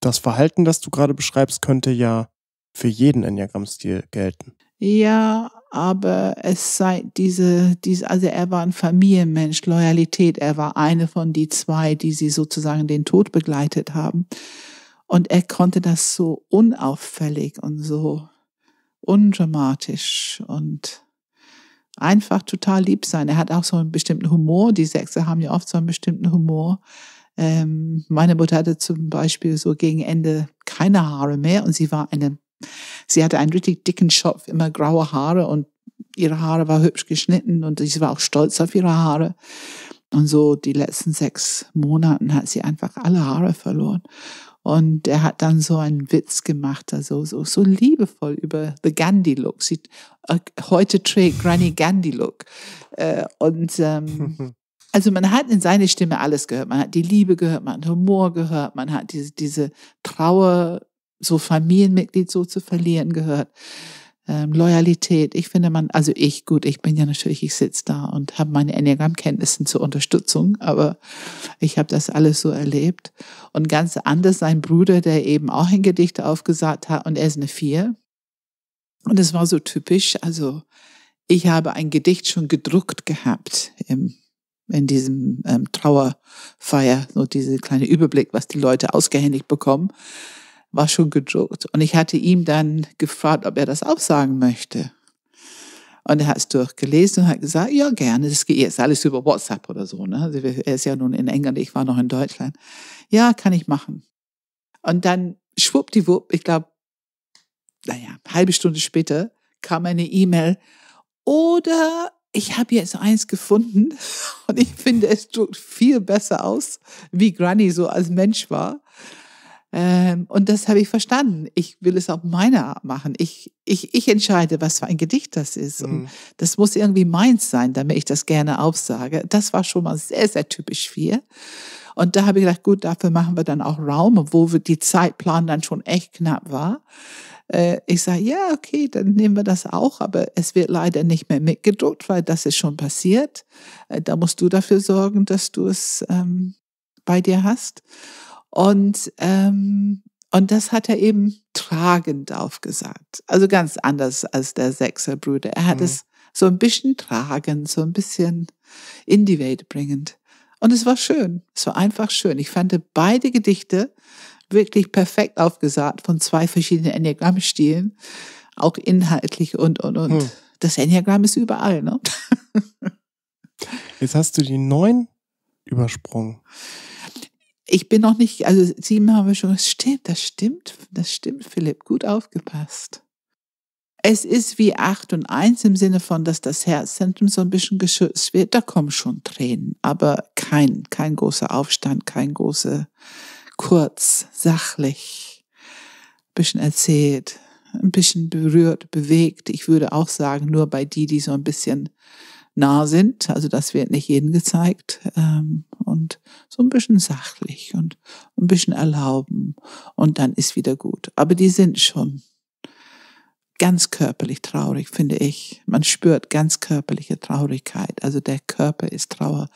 das Verhalten, das du gerade beschreibst, könnte ja für jeden Enneagramm-Stil gelten. Ja, aber es sei diese, diese, also er war ein Familienmensch, Loyalität, er war eine von die zwei, die sie sozusagen den Tod begleitet haben. Und er konnte das so unauffällig und so undramatisch und einfach total lieb sein. Er hat auch so einen bestimmten Humor. Die Sechse haben ja oft so einen bestimmten Humor. Ähm, meine Mutter hatte zum Beispiel so gegen Ende keine Haare mehr und sie war eine, sie hatte einen richtig dicken Schopf, immer graue Haare und ihre Haare war hübsch geschnitten und sie war auch stolz auf ihre Haare. Und so die letzten sechs Monaten hat sie einfach alle Haare verloren. Und er hat dann so einen Witz gemacht, also so, so liebevoll über The Gandhi Look. Sie, äh, heute trägt Granny Gandhi Look. Äh, und ähm, Also man hat in seine Stimme alles gehört. Man hat die Liebe gehört, man hat Humor gehört, man hat diese, diese Trauer, so Familienmitglied so zu verlieren gehört. Ähm, Loyalität. Ich finde man, also ich, gut, ich bin ja natürlich, ich sitze da und habe meine enneagram Enneagrammkenntnisse zur Unterstützung, aber ich habe das alles so erlebt. Und ganz anders sein Bruder, der eben auch ein Gedicht aufgesagt hat und er ist eine Vier. Und es war so typisch, also ich habe ein Gedicht schon gedruckt gehabt im in diesem ähm, Trauerfeier, so diese kleine Überblick, was die Leute ausgehändigt bekommen, war schon gedruckt. Und ich hatte ihm dann gefragt, ob er das auch sagen möchte. Und er hat es durchgelesen und hat gesagt, ja, gerne, das geht jetzt alles über WhatsApp oder so. Ne? Also er ist ja nun in England, ich war noch in Deutschland. Ja, kann ich machen. Und dann schwuppdiwupp, ich glaube, naja, halbe Stunde später kam eine E-Mail oder ich habe jetzt eins gefunden und ich finde, es drückt viel besser aus, wie Granny so als Mensch war. Ähm, und das habe ich verstanden. Ich will es auf meine Art machen. Ich, ich, ich entscheide, was für ein Gedicht das ist. Mhm. Und das muss irgendwie meins sein, damit ich das gerne aufsage. Das war schon mal sehr, sehr typisch viel. Und da habe ich gedacht, gut, dafür machen wir dann auch Raum, obwohl die Zeitplan dann schon echt knapp war. Äh, ich sage, ja, okay, dann nehmen wir das auch, aber es wird leider nicht mehr mitgedruckt, weil das ist schon passiert. Äh, da musst du dafür sorgen, dass du es ähm, bei dir hast. Und, ähm, und das hat er eben tragend aufgesagt. Also ganz anders als der Sechserbrüder. Er hat mhm. es so ein bisschen tragend, so ein bisschen in die Welt bringend. Und es war schön. Es war einfach schön. Ich fand beide Gedichte wirklich perfekt aufgesagt von zwei verschiedenen Enneagrammstilen, auch inhaltlich und, und, und. Hm. Das Enneagramm ist überall, ne? Jetzt hast du die neun übersprungen. Ich bin noch nicht, also sieben haben wir schon, das stimmt, das stimmt, das stimmt, Philipp, gut aufgepasst. Es ist wie acht und eins im Sinne von, dass das Herzzentrum so ein bisschen geschützt wird. Da kommen schon Tränen, aber kein, kein großer Aufstand, kein großer kurz, sachlich, ein bisschen erzählt, ein bisschen berührt, bewegt. Ich würde auch sagen, nur bei die, die so ein bisschen nah sind. Also das wird nicht jedem gezeigt. Ähm, und so ein bisschen sachlich und ein bisschen erlauben. Und dann ist wieder gut. Aber die sind schon ganz körperlich traurig, finde ich. Man spürt ganz körperliche Traurigkeit. Also der Körper ist Trauer.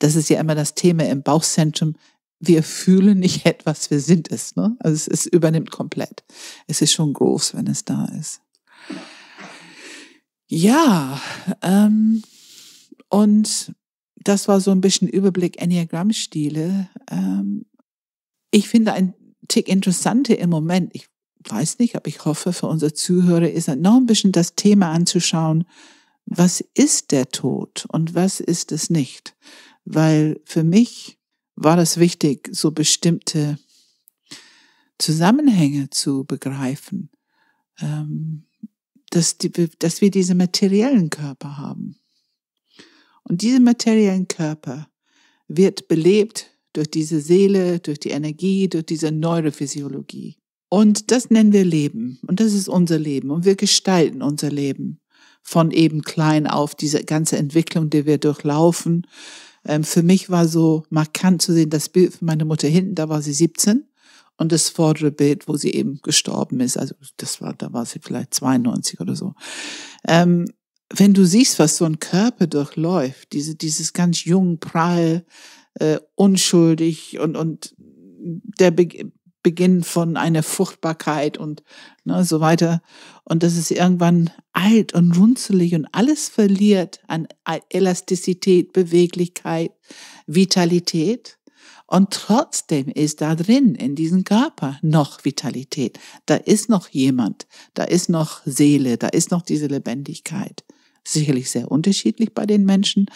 Das ist ja immer das Thema im Bauchzentrum wir fühlen nicht etwas, wir sind es. Ne? Also es, es übernimmt komplett. Es ist schon groß, wenn es da ist. Ja, ähm, und das war so ein bisschen Überblick Enneagramm-Stile. Ähm, ich finde ein Tick interessanter im Moment, ich weiß nicht, aber ich hoffe für unsere Zuhörer ist noch ein bisschen das Thema anzuschauen, was ist der Tod und was ist es nicht? Weil für mich war es wichtig, so bestimmte Zusammenhänge zu begreifen, ähm, dass, die, dass wir diese materiellen Körper haben. Und diese materiellen Körper wird belebt durch diese Seele, durch die Energie, durch diese Neurophysiologie. Und das nennen wir Leben. Und das ist unser Leben. Und wir gestalten unser Leben von eben klein auf, diese ganze Entwicklung, die wir durchlaufen, ähm, für mich war so markant zu sehen, das Bild von meiner Mutter hinten, da war sie 17 und das vordere Bild, wo sie eben gestorben ist. Also das war, da war sie vielleicht 92 oder so. Ähm, wenn du siehst, was so ein Körper durchläuft, diese, dieses ganz jung, prall, äh, unschuldig und, und der Be Beginn von einer Fruchtbarkeit und ne, so weiter. Und das ist irgendwann alt und runzelig und alles verliert an e-, Elastizität, Beweglichkeit, Vitalität. Und trotzdem ist da drin, in diesem Körper, noch Vitalität. Da ist noch jemand, da ist noch Seele, da ist noch diese Lebendigkeit. Sicherlich sehr unterschiedlich bei den Menschen,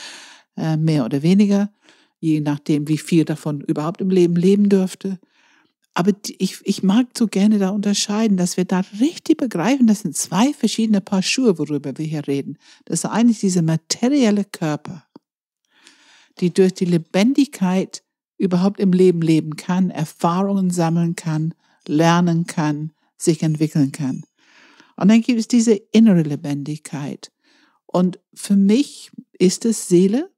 äh, mehr oder weniger, je nachdem, wie viel davon überhaupt im Leben leben dürfte. Aber ich, ich mag so gerne da unterscheiden, dass wir da richtig begreifen, das sind zwei verschiedene Paar Schuhe, worüber wir hier reden. Das eine ist dieser materielle Körper, die durch die Lebendigkeit überhaupt im Leben leben kann, Erfahrungen sammeln kann, lernen kann, sich entwickeln kann. Und dann gibt es diese innere Lebendigkeit. Und für mich ist es Seele,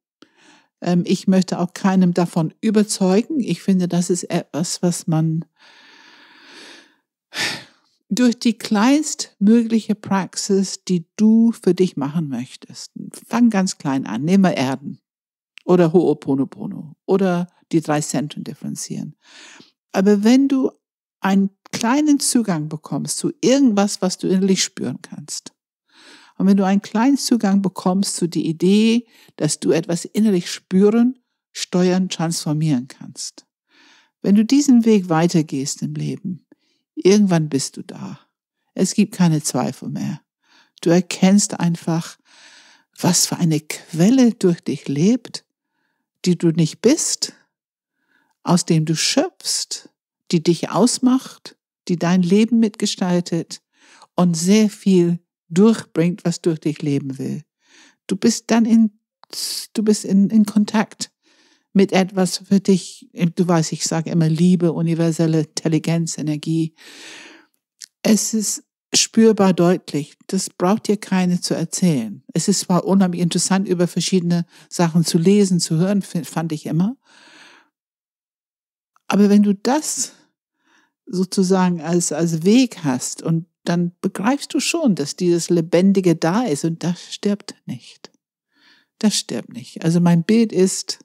ähm, ich möchte auch keinem davon überzeugen. Ich finde, das ist etwas, was man durch die kleinstmögliche Praxis, die du für dich machen möchtest. Fang ganz klein an. Nehme Erden oder Ho'oponopono oder die drei Zentren differenzieren. Aber wenn du einen kleinen Zugang bekommst zu irgendwas, was du innerlich spüren kannst, und wenn du einen kleinen Zugang bekommst zu der Idee, dass du etwas innerlich spüren, steuern, transformieren kannst. Wenn du diesen Weg weitergehst im Leben, irgendwann bist du da. Es gibt keine Zweifel mehr. Du erkennst einfach, was für eine Quelle durch dich lebt, die du nicht bist, aus dem du schöpfst, die dich ausmacht, die dein Leben mitgestaltet und sehr viel durchbringt, was durch dich leben will. Du bist dann in, du bist in, in Kontakt mit etwas für dich. Du weißt, ich sage immer Liebe, universelle Intelligenz, Energie. Es ist spürbar deutlich. Das braucht dir keine zu erzählen. Es ist zwar unheimlich interessant, über verschiedene Sachen zu lesen, zu hören, fand ich immer. Aber wenn du das sozusagen als, als Weg hast und dann begreifst du schon, dass dieses Lebendige da ist und das stirbt nicht. Das stirbt nicht. Also mein Bild ist,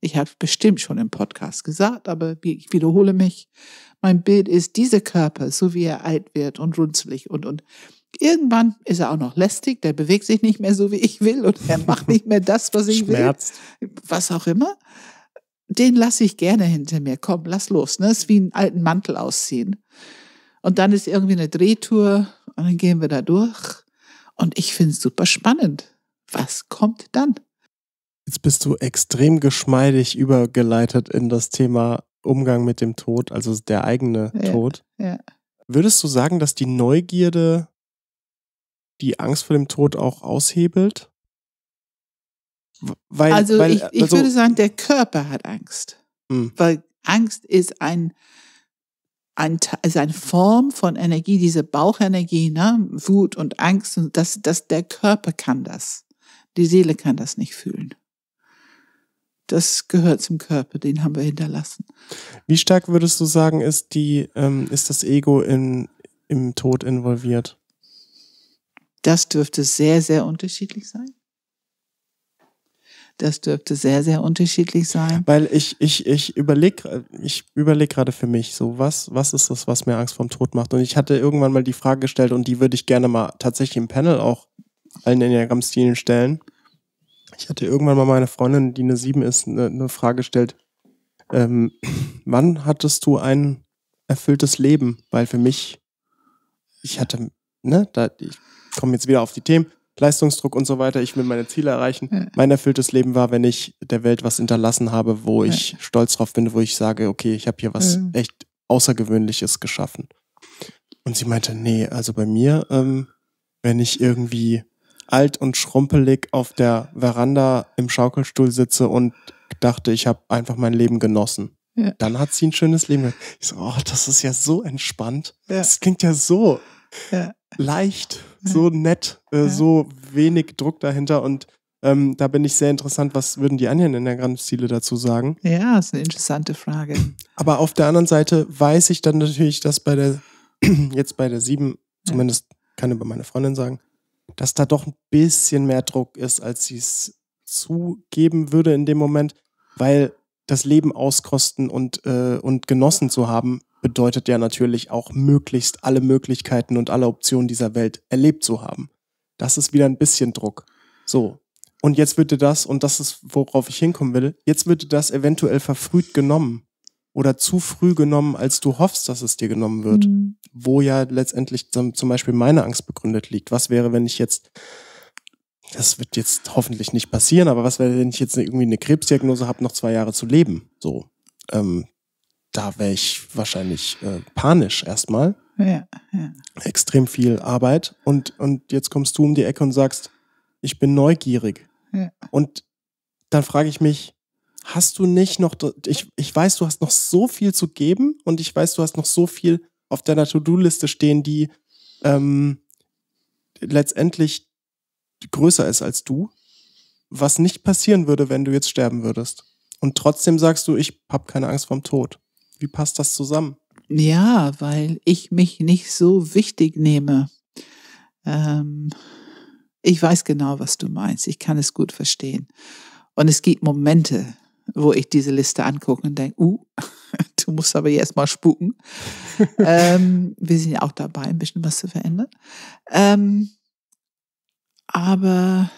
ich habe bestimmt schon im Podcast gesagt, aber ich wiederhole mich, mein Bild ist, dieser Körper, so wie er alt wird und runzelig und, und, Irgendwann ist er auch noch lästig, der bewegt sich nicht mehr so, wie ich will und er macht nicht mehr das, was ich Schmerz. will. Was auch immer. Den lasse ich gerne hinter mir. Komm, lass los. Ne? Das ist wie einen alten Mantel ausziehen. Und dann ist irgendwie eine Drehtour und dann gehen wir da durch. Und ich finde es super spannend. Was kommt dann? Jetzt bist du extrem geschmeidig übergeleitet in das Thema Umgang mit dem Tod, also der eigene ja, Tod. Ja. Würdest du sagen, dass die Neugierde die Angst vor dem Tod auch aushebelt? Weil, also weil, ich, ich also würde sagen, der Körper hat Angst. Hm. Weil Angst ist ein ein, also eine Form von Energie, diese Bauchenergie, ne? Wut und Angst, und das, das, der Körper kann das. Die Seele kann das nicht fühlen. Das gehört zum Körper, den haben wir hinterlassen. Wie stark würdest du sagen, ist die, ähm, ist das Ego in, im Tod involviert? Das dürfte sehr, sehr unterschiedlich sein. Das dürfte sehr, sehr unterschiedlich sein. Weil ich, ich, ich überlege ich überleg gerade für mich, so was, was ist das, was mir Angst vorm Tod macht? Und ich hatte irgendwann mal die Frage gestellt und die würde ich gerne mal tatsächlich im Panel auch allen Enneagramm-Stilen stellen. Ich hatte irgendwann mal meine Freundin, die eine 7 ist, eine, eine Frage gestellt. Ähm, wann hattest du ein erfülltes Leben? Weil für mich, ich hatte, ne, da, ich komme jetzt wieder auf die Themen, Leistungsdruck und so weiter, ich will meine Ziele erreichen. Ja. Mein erfülltes Leben war, wenn ich der Welt was hinterlassen habe, wo ja. ich stolz drauf bin, wo ich sage, okay, ich habe hier was ja. Mhm. echt Außergewöhnliches geschaffen. Und sie meinte, nee, also bei mir, ähm, wenn ich irgendwie alt und schrumpelig auf der Veranda im Schaukelstuhl sitze und dachte, ich habe einfach mein Leben genossen. Ja. Dann hat sie ein schönes Leben. Ich so, oh, das ist ja so entspannt. Ja. Das klingt ja so ja. leicht so nett, äh, ja. so wenig Druck dahinter und ähm, da bin ich sehr interessant, was würden die anderen Enneagram-Stile dazu sagen? Ja, ist eine interessante Frage. Aber auf der anderen Seite weiß ich dann natürlich, dass bei der, jetzt bei der 7, ja. zumindest kann bei meiner Freundin sagen, dass da doch ein bisschen mehr Druck ist, als sie es zugeben würde in dem Moment, weil das Leben auskosten und, äh, und genossen zu haben, bedeutet ja natürlich auch, möglichst alle Möglichkeiten und alle Optionen dieser Welt erlebt zu haben. Das ist wieder ein bisschen Druck. So. Und jetzt würde das, und das ist, worauf ich hinkommen will, jetzt würde das eventuell verfrüht genommen oder zu früh genommen, als du hoffst, dass es dir genommen wird. Mhm. Wo ja letztendlich zum, zum Beispiel meine Angst begründet liegt. Was wäre, wenn ich jetzt, das wird jetzt hoffentlich nicht passieren, aber was wäre, wenn ich jetzt irgendwie eine Krebsdiagnose habe, noch zwei Jahre zu leben? So. Ähm, da wäre ich wahrscheinlich äh, panisch erstmal. Ja, ja. Extrem viel Arbeit. Und, und jetzt kommst du um die Ecke und sagst, ich bin neugierig. Ja. Und dann frage ich mich, hast du nicht noch, ich, ich weiß, du hast noch so viel zu geben und ich weiß, du hast noch so viel auf deiner To-Do-Liste stehen, die ähm, letztendlich größer ist als du, was nicht passieren würde, wenn du jetzt sterben würdest. Und trotzdem sagst du, ich habe keine Angst vorm Tod. Wie passt das zusammen? Ja, weil ich mich nicht so wichtig nehme. Ähm, ich weiß genau, was du meinst. Ich kann es gut verstehen. Und es gibt Momente, wo ich diese Liste angucke und denke, uh, du musst aber jetzt mal spuken. ähm, wir sind ja auch dabei, ein bisschen was zu verändern. Ähm, aber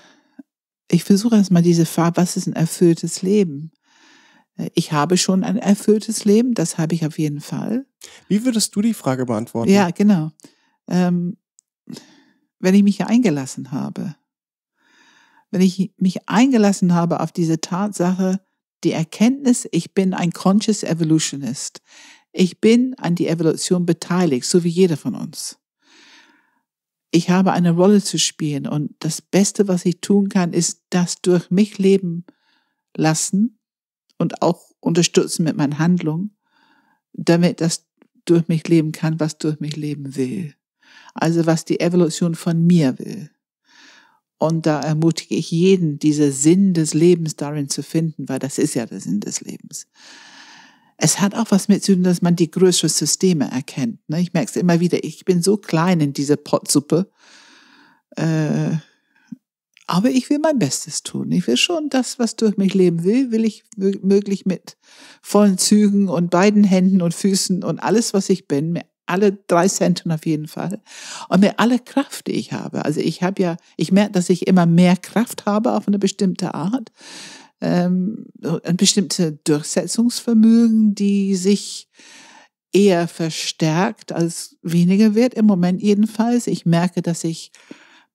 ich versuche erstmal diese Farbe, was ist ein erfülltes Leben? Äh, ich habe schon ein erfülltes Leben, das habe ich auf jeden Fall. Wie würdest du die Frage beantworten? Ja, genau. Ähm, wenn ich mich eingelassen habe, wenn ich mich eingelassen habe auf diese Tatsache, die Erkenntnis, ich bin ein Conscious Evolutionist. Ich bin an die Evolution beteiligt, so wie jeder von uns. Ich habe eine Rolle zu spielen und das Beste, was ich tun kann, ist das durch mich leben lassen und auch unterstützen mit meinen Handlungen, damit das durch mich leben kann, was durch mich leben will. Also was die Evolution von mir will. Und da ermutige ich jeden, diesen Sinn des Lebens darin zu finden, weil das ist ja der Sinn des Lebens. Es hat auch was mit zu tun, dass man die größeren Systeme erkennt. Ne? Ich merke es immer wieder, ich bin so klein in dieser Potsuppe. Äh, aber ich will mein Bestes tun. Ich will schon das, was durch mich leben will, will ich möglich mit vollen Zügen und beiden Händen und Füßen und alles, was ich bin, mir alle drei Zentren auf jeden Fall und mir alle Kraft, die ich habe. Also ich habe ja, ich merke, dass ich immer mehr Kraft habe auf eine bestimmte Art, ähm, ein bestimmte Durchsetzungsvermögen, die sich eher verstärkt als weniger wird im Moment jedenfalls. Ich merke, dass ich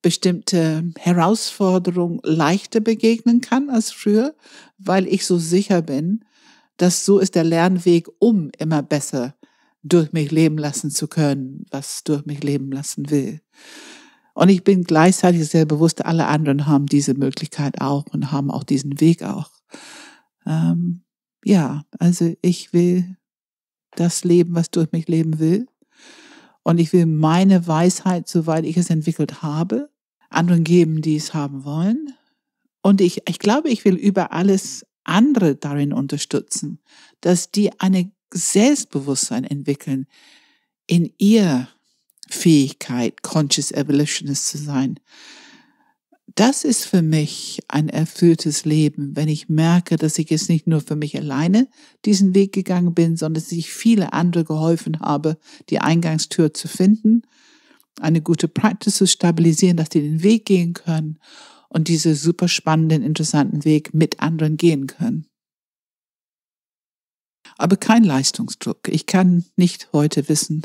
bestimmte Herausforderungen leichter begegnen kann als früher, weil ich so sicher bin, dass so ist der Lernweg, um immer besser durch mich leben lassen zu können, was durch mich leben lassen will. Und ich bin gleichzeitig sehr bewusst, alle anderen haben diese Möglichkeit auch und haben auch diesen Weg auch. Ähm, ja, also ich will das leben, was durch mich leben will. Und ich will meine Weisheit, soweit ich es entwickelt habe, anderen geben, die es haben wollen. Und ich, ich glaube, ich will über alles andere darin unterstützen, dass die eine Selbstbewusstsein entwickeln in ihr Fähigkeit, Conscious Evolutionist zu sein. Das ist für mich ein erfülltes Leben, wenn ich merke, dass ich jetzt nicht nur für mich alleine diesen Weg gegangen bin, sondern dass ich viele andere geholfen habe, die Eingangstür zu finden eine gute Practice zu stabilisieren, dass die den Weg gehen können und diese super spannenden, interessanten Weg mit anderen gehen können. Aber kein Leistungsdruck. Ich kann nicht heute wissen,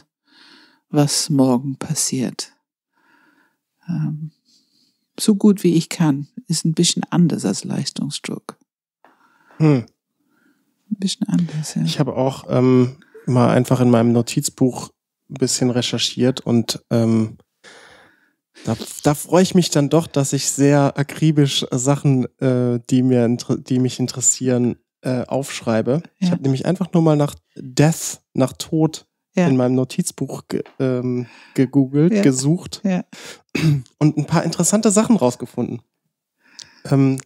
was morgen passiert. Ähm, so gut wie ich kann ist ein bisschen anders als Leistungsdruck. Hm. Ein bisschen anders, ja. Ich habe auch ähm, mal einfach in meinem Notizbuch ein bisschen recherchiert und ähm, da, da freue ich mich dann doch, dass ich sehr akribisch Sachen, äh, die, mir, die mich interessieren, äh, aufschreibe. Ja. Ich habe nämlich einfach nur mal nach Death, nach Tod ja. in meinem Notizbuch ge, ähm, gegoogelt, ja. gesucht und ein paar interessante Sachen rausgefunden. Ähm,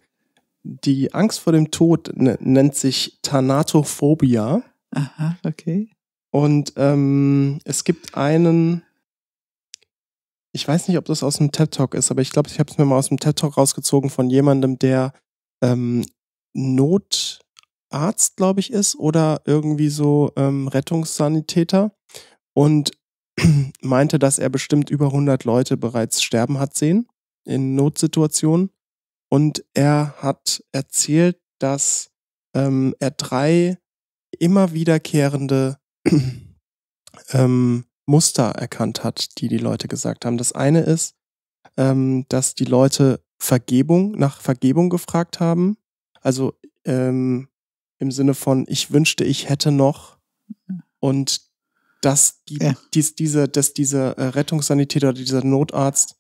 die Angst vor dem Tod ne, nennt sich Thanatophobia. Aha, okay. Und ähm, es gibt einen, ich weiß nicht, ob das aus dem TED Talk ist, aber ich glaube, ich habe es mir mal aus dem TED Talk rausgezogen von jemandem, der ähm, Notarzt, glaube ich, ist oder irgendwie so ähm, Rettungssanitäter und meinte, dass er bestimmt über 100 Leute bereits sterben hat sehen in Notsituationen. Und er hat erzählt, dass ähm, er drei immer wiederkehrende ähm, Muster erkannt hat, die die Leute gesagt haben. Das eine ist, ähm, dass die Leute Vergebung nach Vergebung gefragt haben. Also ähm, im Sinne von, ich wünschte, ich hätte noch. Und dass, die, ja. dies, diese, dass dieser äh, Rettungssanitäter oder dieser Notarzt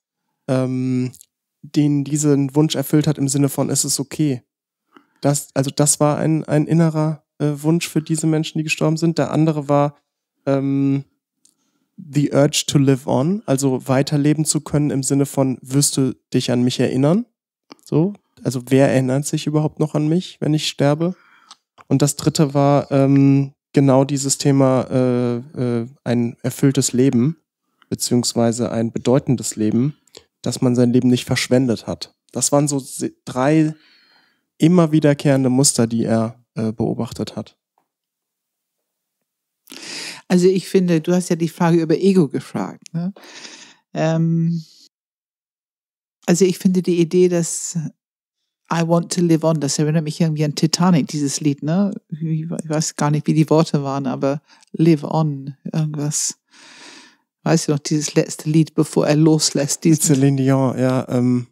ähm, den diesen Wunsch erfüllt hat im Sinne von, es okay. Das, also das war ein, ein innerer äh, Wunsch für diese Menschen, die gestorben sind. Der andere war ähm, The Urge to Live On, also weiterleben zu können im Sinne von, wirst du dich an mich erinnern? So, also wer erinnert sich überhaupt noch an mich, wenn ich sterbe? Und das dritte war ähm, genau dieses Thema äh, äh, ein erfülltes Leben, beziehungsweise ein bedeutendes Leben, dass man sein Leben nicht verschwendet hat. Das waren so drei immer wiederkehrende Muster, die er äh, beobachtet hat? Also ich finde, du hast ja die Frage über Ego gefragt. Ne? Ähm, also ich finde die Idee, dass I want to live on, das erinnert mich irgendwie an Titanic, dieses Lied, ne? Ich weiß gar nicht, wie die Worte waren, aber live on, irgendwas. Weißt du noch, dieses letzte Lied, bevor er loslässt. Celine Dion, ja. Ähm,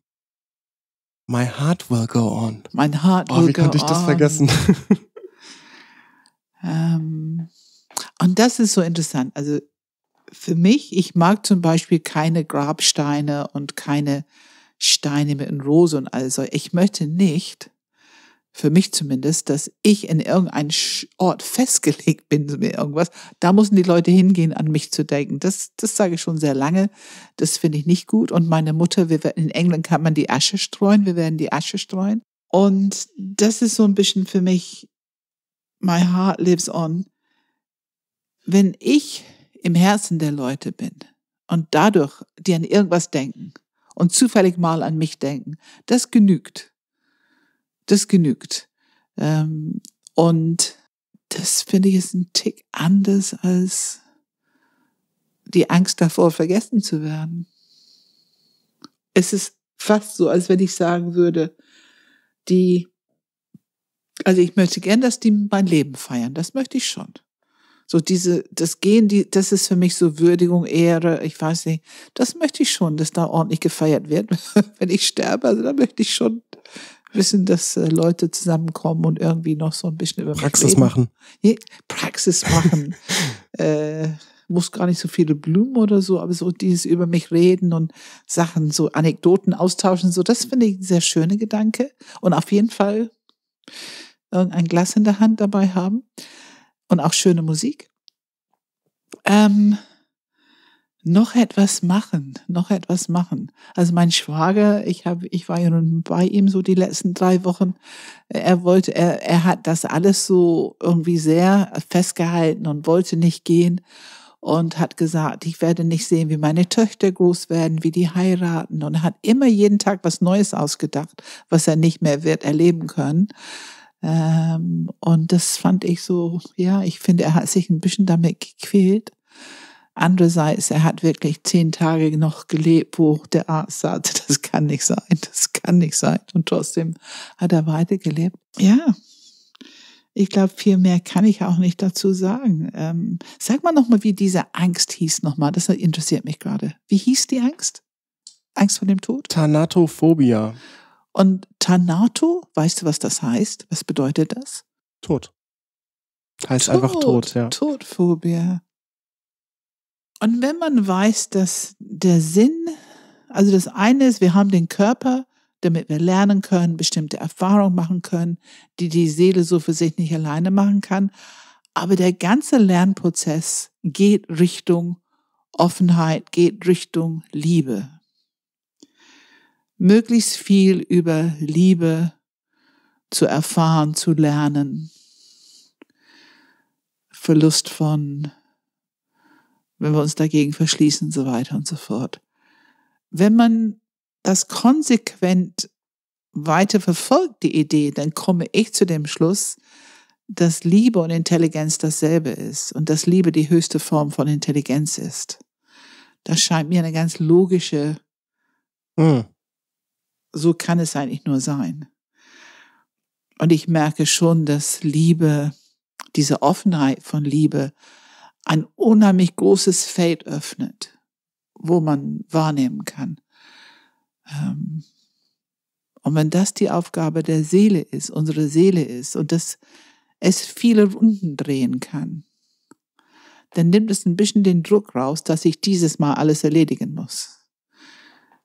My heart will go on. Mein Heart oh, will go on. Wie konnte ich das vergessen? ähm, und das ist so interessant. Also für mich, ich mag zum Beispiel keine Grabsteine und keine Steine mit Rose und all Ich möchte nicht, für mich zumindest, dass ich in irgendeinem Ort festgelegt bin mir irgendwas. Da müssen die Leute hingehen, an mich zu denken. Das, das sage ich schon sehr lange. Das finde ich nicht gut. Und meine Mutter, wir, in England kann man die Asche streuen. Wir werden die Asche streuen. Und das ist so ein bisschen für mich, my heart lives on. Wenn ich im Herzen der Leute bin und dadurch die an irgendwas denken und zufällig mal an mich denken, das genügt das genügt. Ähm, und das finde ich ist ein Tick anders als die Angst davor, vergessen zu werden. Es ist fast so, als wenn ich sagen würde, die, also ich möchte gern, dass die mein Leben feiern. Das möchte ich schon. So diese, das Gehen, die, das ist für mich so Würdigung, Ehre, ich weiß nicht. Das möchte ich schon, dass da ordentlich gefeiert wird. wenn ich sterbe, also da möchte ich schon wissen, dass äh, Leute zusammenkommen und irgendwie noch so ein bisschen über Praxis machen. Nee, Praxis machen. äh, muss gar nicht so viele Blumen oder so, aber so dieses über mich reden und Sachen, so Anekdoten austauschen, so, das finde ich ein sehr schöner Gedanke. Und auf jeden Fall irgendein Glas in der Hand dabei haben und auch schöne Musik. Ähm, noch etwas machen, noch etwas machen. Also mein Schwager, ich habe, ich war ja nun bei ihm so die letzten drei Wochen. Er wollte, er, er hat das alles so irgendwie sehr festgehalten und wollte nicht gehen und hat gesagt, ich werde nicht sehen, wie meine Töchter groß werden, wie die heiraten und hat immer jeden Tag was Neues ausgedacht, was er nicht mehr wird erleben können. Ähm, und das fand ich so, ja, ich finde, er hat sich ein bisschen damit gequält. Andererseits, er hat wirklich zehn Tage noch gelebt, wo der Arzt sagte, das kann nicht sein, das kann nicht sein. Und trotzdem hat er weitergelebt. Ja, ich glaube, viel mehr kann ich auch nicht dazu sagen. Ähm, sag mal nochmal, wie diese Angst hieß nochmal. Das interessiert mich gerade. Wie hieß die Angst? Angst vor dem Tod? Thanatophobia. Und Thanato, weißt du, was das heißt? Was bedeutet das? Tod. Heißt Tod, einfach Tod, ja. Todphobia. Und wenn man weiß, dass der Sinn, also das eine ist, wir haben den Körper, damit wir lernen können, bestimmte Erfahrungen machen können, die die Seele so für sich nicht alleine machen kann. Aber der ganze Lernprozess geht Richtung Offenheit, geht Richtung Liebe. Möglichst viel über Liebe zu erfahren, zu lernen. Verlust von wenn wir uns dagegen verschließen und so weiter und so fort. Wenn man das konsequent weiter verfolgt, die Idee, dann komme ich zu dem Schluss, dass Liebe und Intelligenz dasselbe ist und dass Liebe die höchste Form von Intelligenz ist. Das scheint mir eine ganz logische, mhm. so kann es eigentlich nur sein. Und ich merke schon, dass Liebe, diese Offenheit von Liebe ein unheimlich großes Feld öffnet, wo man wahrnehmen kann. Ähm, und wenn das die Aufgabe der Seele ist, unsere Seele ist, und dass es viele Runden drehen kann, dann nimmt es ein bisschen den Druck raus, dass ich dieses Mal alles erledigen muss.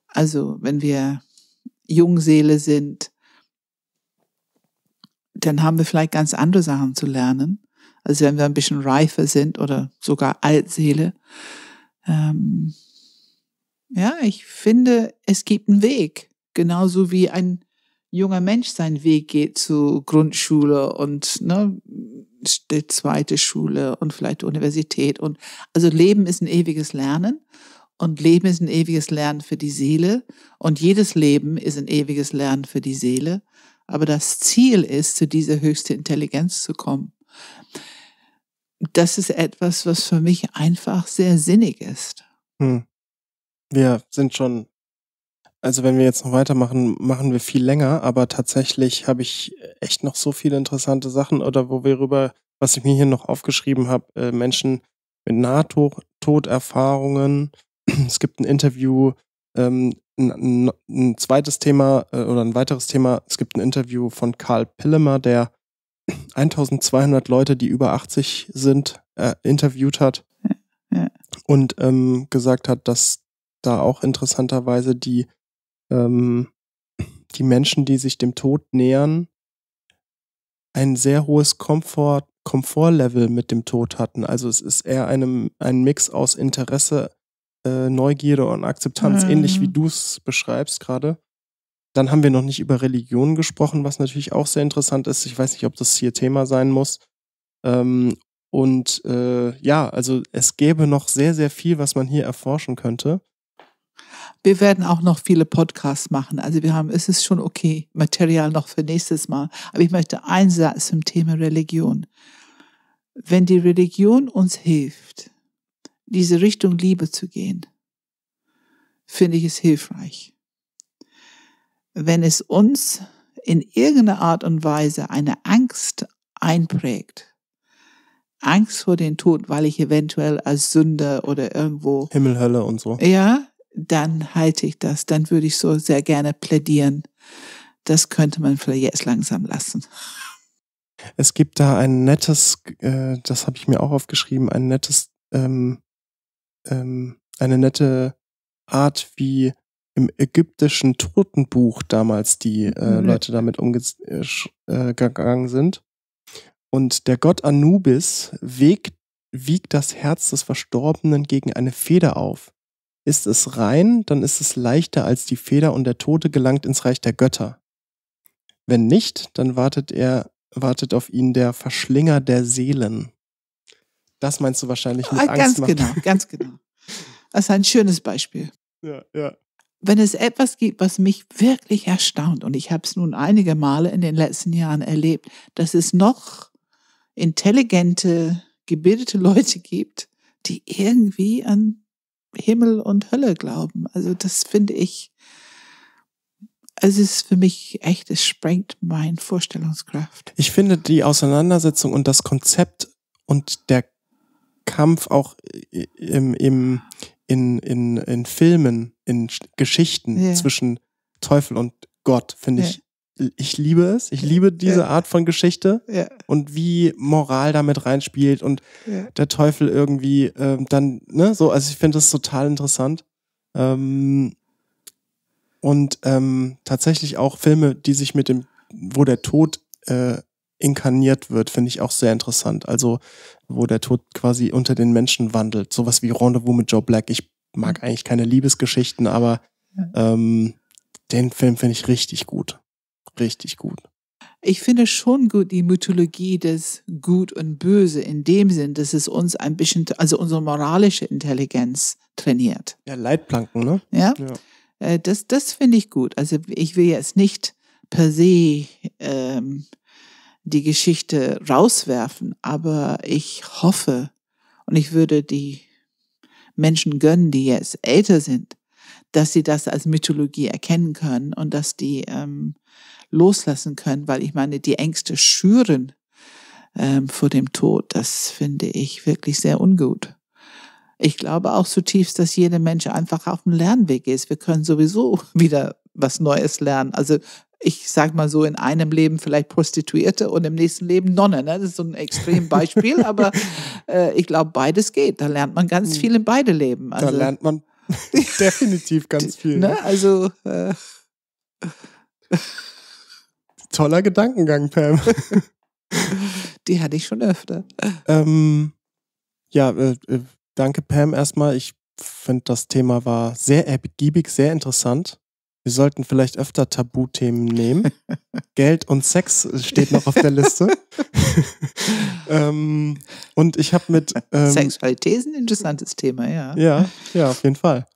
Also wenn wir Jungseele sind, dann haben wir vielleicht ganz andere Sachen zu lernen also wenn wir ein bisschen reifer sind oder sogar Altseele. Ähm, ja, ich finde, es gibt einen Weg. Genauso wie ein junger Mensch seinen Weg geht zu Grundschule und ne, die zweite Schule und vielleicht Universität. Und also Leben ist ein ewiges Lernen. Und Leben ist ein ewiges Lernen für die Seele. Und jedes Leben ist ein ewiges Lernen für die Seele. Aber das Ziel ist, zu dieser höchsten Intelligenz zu kommen das ist etwas, was für mich einfach sehr sinnig ist. Hm. Wir sind schon, also wenn wir jetzt noch weitermachen, machen wir viel länger, aber tatsächlich habe ich echt noch so viele interessante Sachen oder wo wir rüber, was ich mir hier noch aufgeschrieben habe, äh, Menschen mit Nahtoderfahrungen. Es gibt ein Interview, ähm, ein, ein, zweites Thema äh, oder ein weiteres Thema. Es gibt ein Interview von Karl Pillemer, der 1200 Leute, die über 80 sind, äh, interviewt hat und ähm, gesagt hat, dass da auch interessanterweise die, ähm, die Menschen, die sich dem Tod nähern, ein sehr hohes Komfort, Komfortlevel mit dem Tod hatten. Also es ist eher einem, ein Mix aus Interesse, äh, Neugierde und Akzeptanz, mhm. ähnlich wie mhm. du es beschreibst gerade. Dann haben wir noch nicht über Religion gesprochen, was natürlich auch sehr interessant ist. Ich weiß nicht, ob das hier Thema sein muss. Ähm, und äh, ja, also es gäbe noch sehr, sehr viel, was man hier erforschen könnte. Wir werden auch noch viele Podcasts machen. Also wir haben, es ist schon okay, Material noch für nächstes Mal. Aber ich möchte einen Satz zum Thema Religion. Wenn die Religion uns hilft, diese Richtung Liebe zu gehen, finde ich es hilfreich wenn es uns in irgendeiner Art und Weise eine Angst einprägt, Angst vor dem Tod, weil ich eventuell als Sünder oder irgendwo Himmel, Hölle und so. Ja, dann halte ich das. Dann würde ich so sehr gerne plädieren. Das könnte man vielleicht jetzt langsam lassen. Es gibt da ein nettes, äh, das habe ich mir auch aufgeschrieben, ein nettes, ähm, ähm, eine nette Art, wie im ägyptischen Totenbuch damals die äh, mhm. Leute damit umgegangen äh, äh sind. Und der Gott Anubis wiegt, wiegt das Herz des Verstorbenen gegen eine Feder auf. Ist es rein, dann ist es leichter als die Feder und der Tote gelangt ins Reich der Götter. Wenn nicht, dann wartet er, wartet auf ihn der Verschlinger der Seelen. Das meinst du wahrscheinlich mit ah, Angst ganz Genau, ganz genau. Das ist ein schönes Beispiel. Ja, ja wenn es etwas gibt, was mich wirklich erstaunt, und ich habe es nun einige Male in den letzten Jahren erlebt, dass es noch intelligente, gebildete Leute gibt, die irgendwie an Himmel und Hölle glauben. Also das finde ich, also es ist für mich echt, es sprengt meine Vorstellungskraft. Ich finde die Auseinandersetzung und das Konzept und der Kampf auch im, im, in, in, in Filmen in Geschichten yeah. zwischen Teufel und Gott, finde yeah. ich. Ich liebe es. Ich liebe diese yeah. Art von Geschichte und wie Moral damit reinspielt und der Teufel irgendwie ähm, dann, ne, so, also ich finde das total interessant. Ähm, und ähm, tatsächlich auch Filme, die sich mit dem, wo der Tod äh, inkarniert wird, finde ich auch sehr interessant. Also, wo der Tod quasi unter den Menschen wandelt. Sowas wie Rendezvous mit Joe Black. Ich mag mhm. eigentlich keine Liebesgeschichten, aber ähm, den Film finde ich richtig gut. Richtig gut. Ich finde schon gut die Mythologie des Gut und Böse in dem Sinn, dass es uns ein bisschen, also unsere moralische Intelligenz trainiert. Ja, Leitplanken, ne? Ja. ja. Äh, das, das finde ich gut. Also ich will jetzt nicht per se ähm, die Geschichte rauswerfen, aber ich hoffe und ich würde die Menschen gönnen, die jetzt älter sind, dass sie das als Mythologie erkennen können und dass die ähm, loslassen können, weil ich meine, die Ängste schüren ähm, vor dem Tod. Das finde ich wirklich sehr ungut. Ich glaube auch zutiefst, dass jeder Mensch einfach auf dem Lernweg ist. Wir können sowieso wieder was Neues lernen. Also ich sag mal so, in einem Leben vielleicht Prostituierte und im nächsten Leben Nonne. Ne? Das ist so ein Extrembeispiel, aber äh, ich glaube, beides geht. Da lernt man ganz hm. viel in beide Leben. Also, da lernt man definitiv ganz viel. Ne? Also äh, toller Gedankengang, Pam. Die hatte ich schon öfter. Ähm, ja, äh, äh danke, Pam, erstmal. Ich finde, das Thema war sehr ergiebig, sehr interessant. Wir sollten vielleicht öfter Tabuthemen nehmen. Geld und Sex steht noch auf der Liste. ähm, und ich habe mit. Ähm, Sexualität ist ein interessantes Thema, ja. Ja, ja, auf jeden Fall.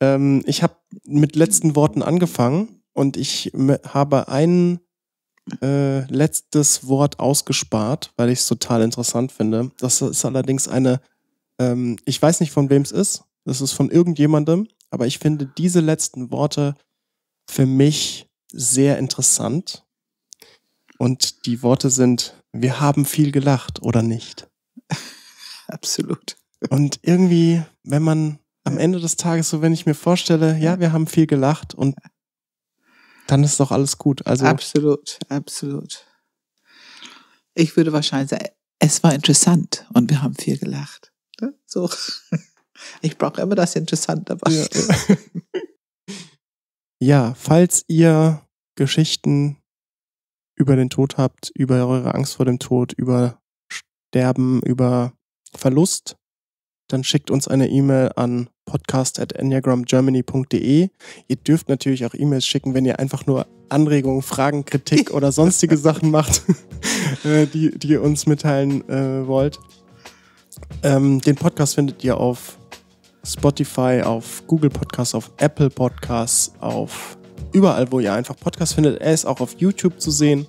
Ähm, ich habe mit letzten Worten angefangen und ich habe ein äh, letztes Wort ausgespart, weil ich es total interessant finde. Das ist allerdings eine, ähm, ich weiß nicht von wem es ist, das ist von irgendjemandem, aber ich finde diese letzten Worte für mich sehr interessant. Und die Worte sind, wir haben viel gelacht oder nicht. Absolut. Und irgendwie, wenn man am Ende des Tages, so wenn ich mir vorstelle, ja, wir haben viel gelacht und dann ist doch alles gut. Also absolut, absolut. Ich würde wahrscheinlich sagen, es war interessant und wir haben viel gelacht. Ne? So. Ich brauche immer das Interessante Ja. ja, falls ihr Geschichten über den Tod habt, über eure Angst vor dem Tod, über Sterben, über Verlust, dann schickt uns eine E-Mail an podcast.enneagramgermany.de. Ihr dürft natürlich auch E-Mails schicken, wenn ihr einfach nur Anregungen, Fragen, Kritik oder sonstige Sachen macht, äh, die, die ihr uns mitteilen äh, wollt. Ähm, den Podcast findet ihr auf Spotify, auf Google Podcasts, auf Apple Podcasts, auf überall, wo ihr einfach Podcasts findet. Er ist auch auf YouTube zu sehen.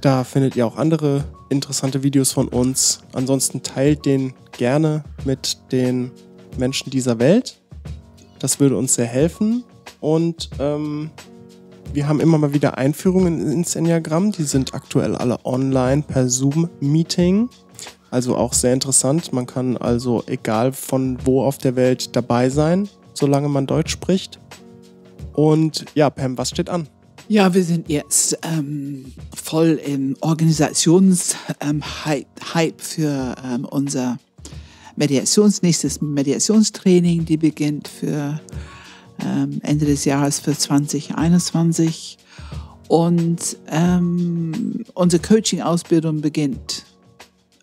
Da findet ihr auch andere interessante Videos von uns. Ansonsten teilt den gerne mit den Menschen dieser Welt. Das würde uns sehr helfen. Und ähm, wir haben immer mal wieder Einführungen ins Enneagramm. Die sind aktuell alle online per Zoom-Meeting. Also auch sehr interessant. Man kann also egal von wo auf der Welt dabei sein, solange man Deutsch spricht. Und ja, Pam, was steht an? Ja, wir sind jetzt ähm, voll im Organisationshype ähm, für ähm, unser Mediations, nächstes Mediationstraining, die beginnt für ähm, Ende des Jahres für 2021. Und ähm, unsere Coaching-Ausbildung beginnt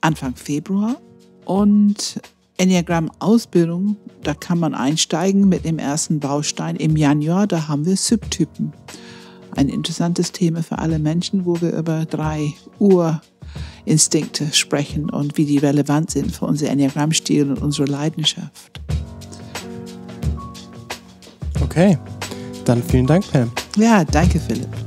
Anfang Februar. Und Enneagram ausbildung da kann man einsteigen mit dem ersten Baustein im Januar. Da haben wir Subtypen. Ein interessantes Thema für alle Menschen, wo wir über drei Urinstinkte sprechen und wie die relevant sind für unser Enneagrammstil und unsere Leidenschaft. Okay, dann vielen Dank, Pam. Ja, danke, Philipp.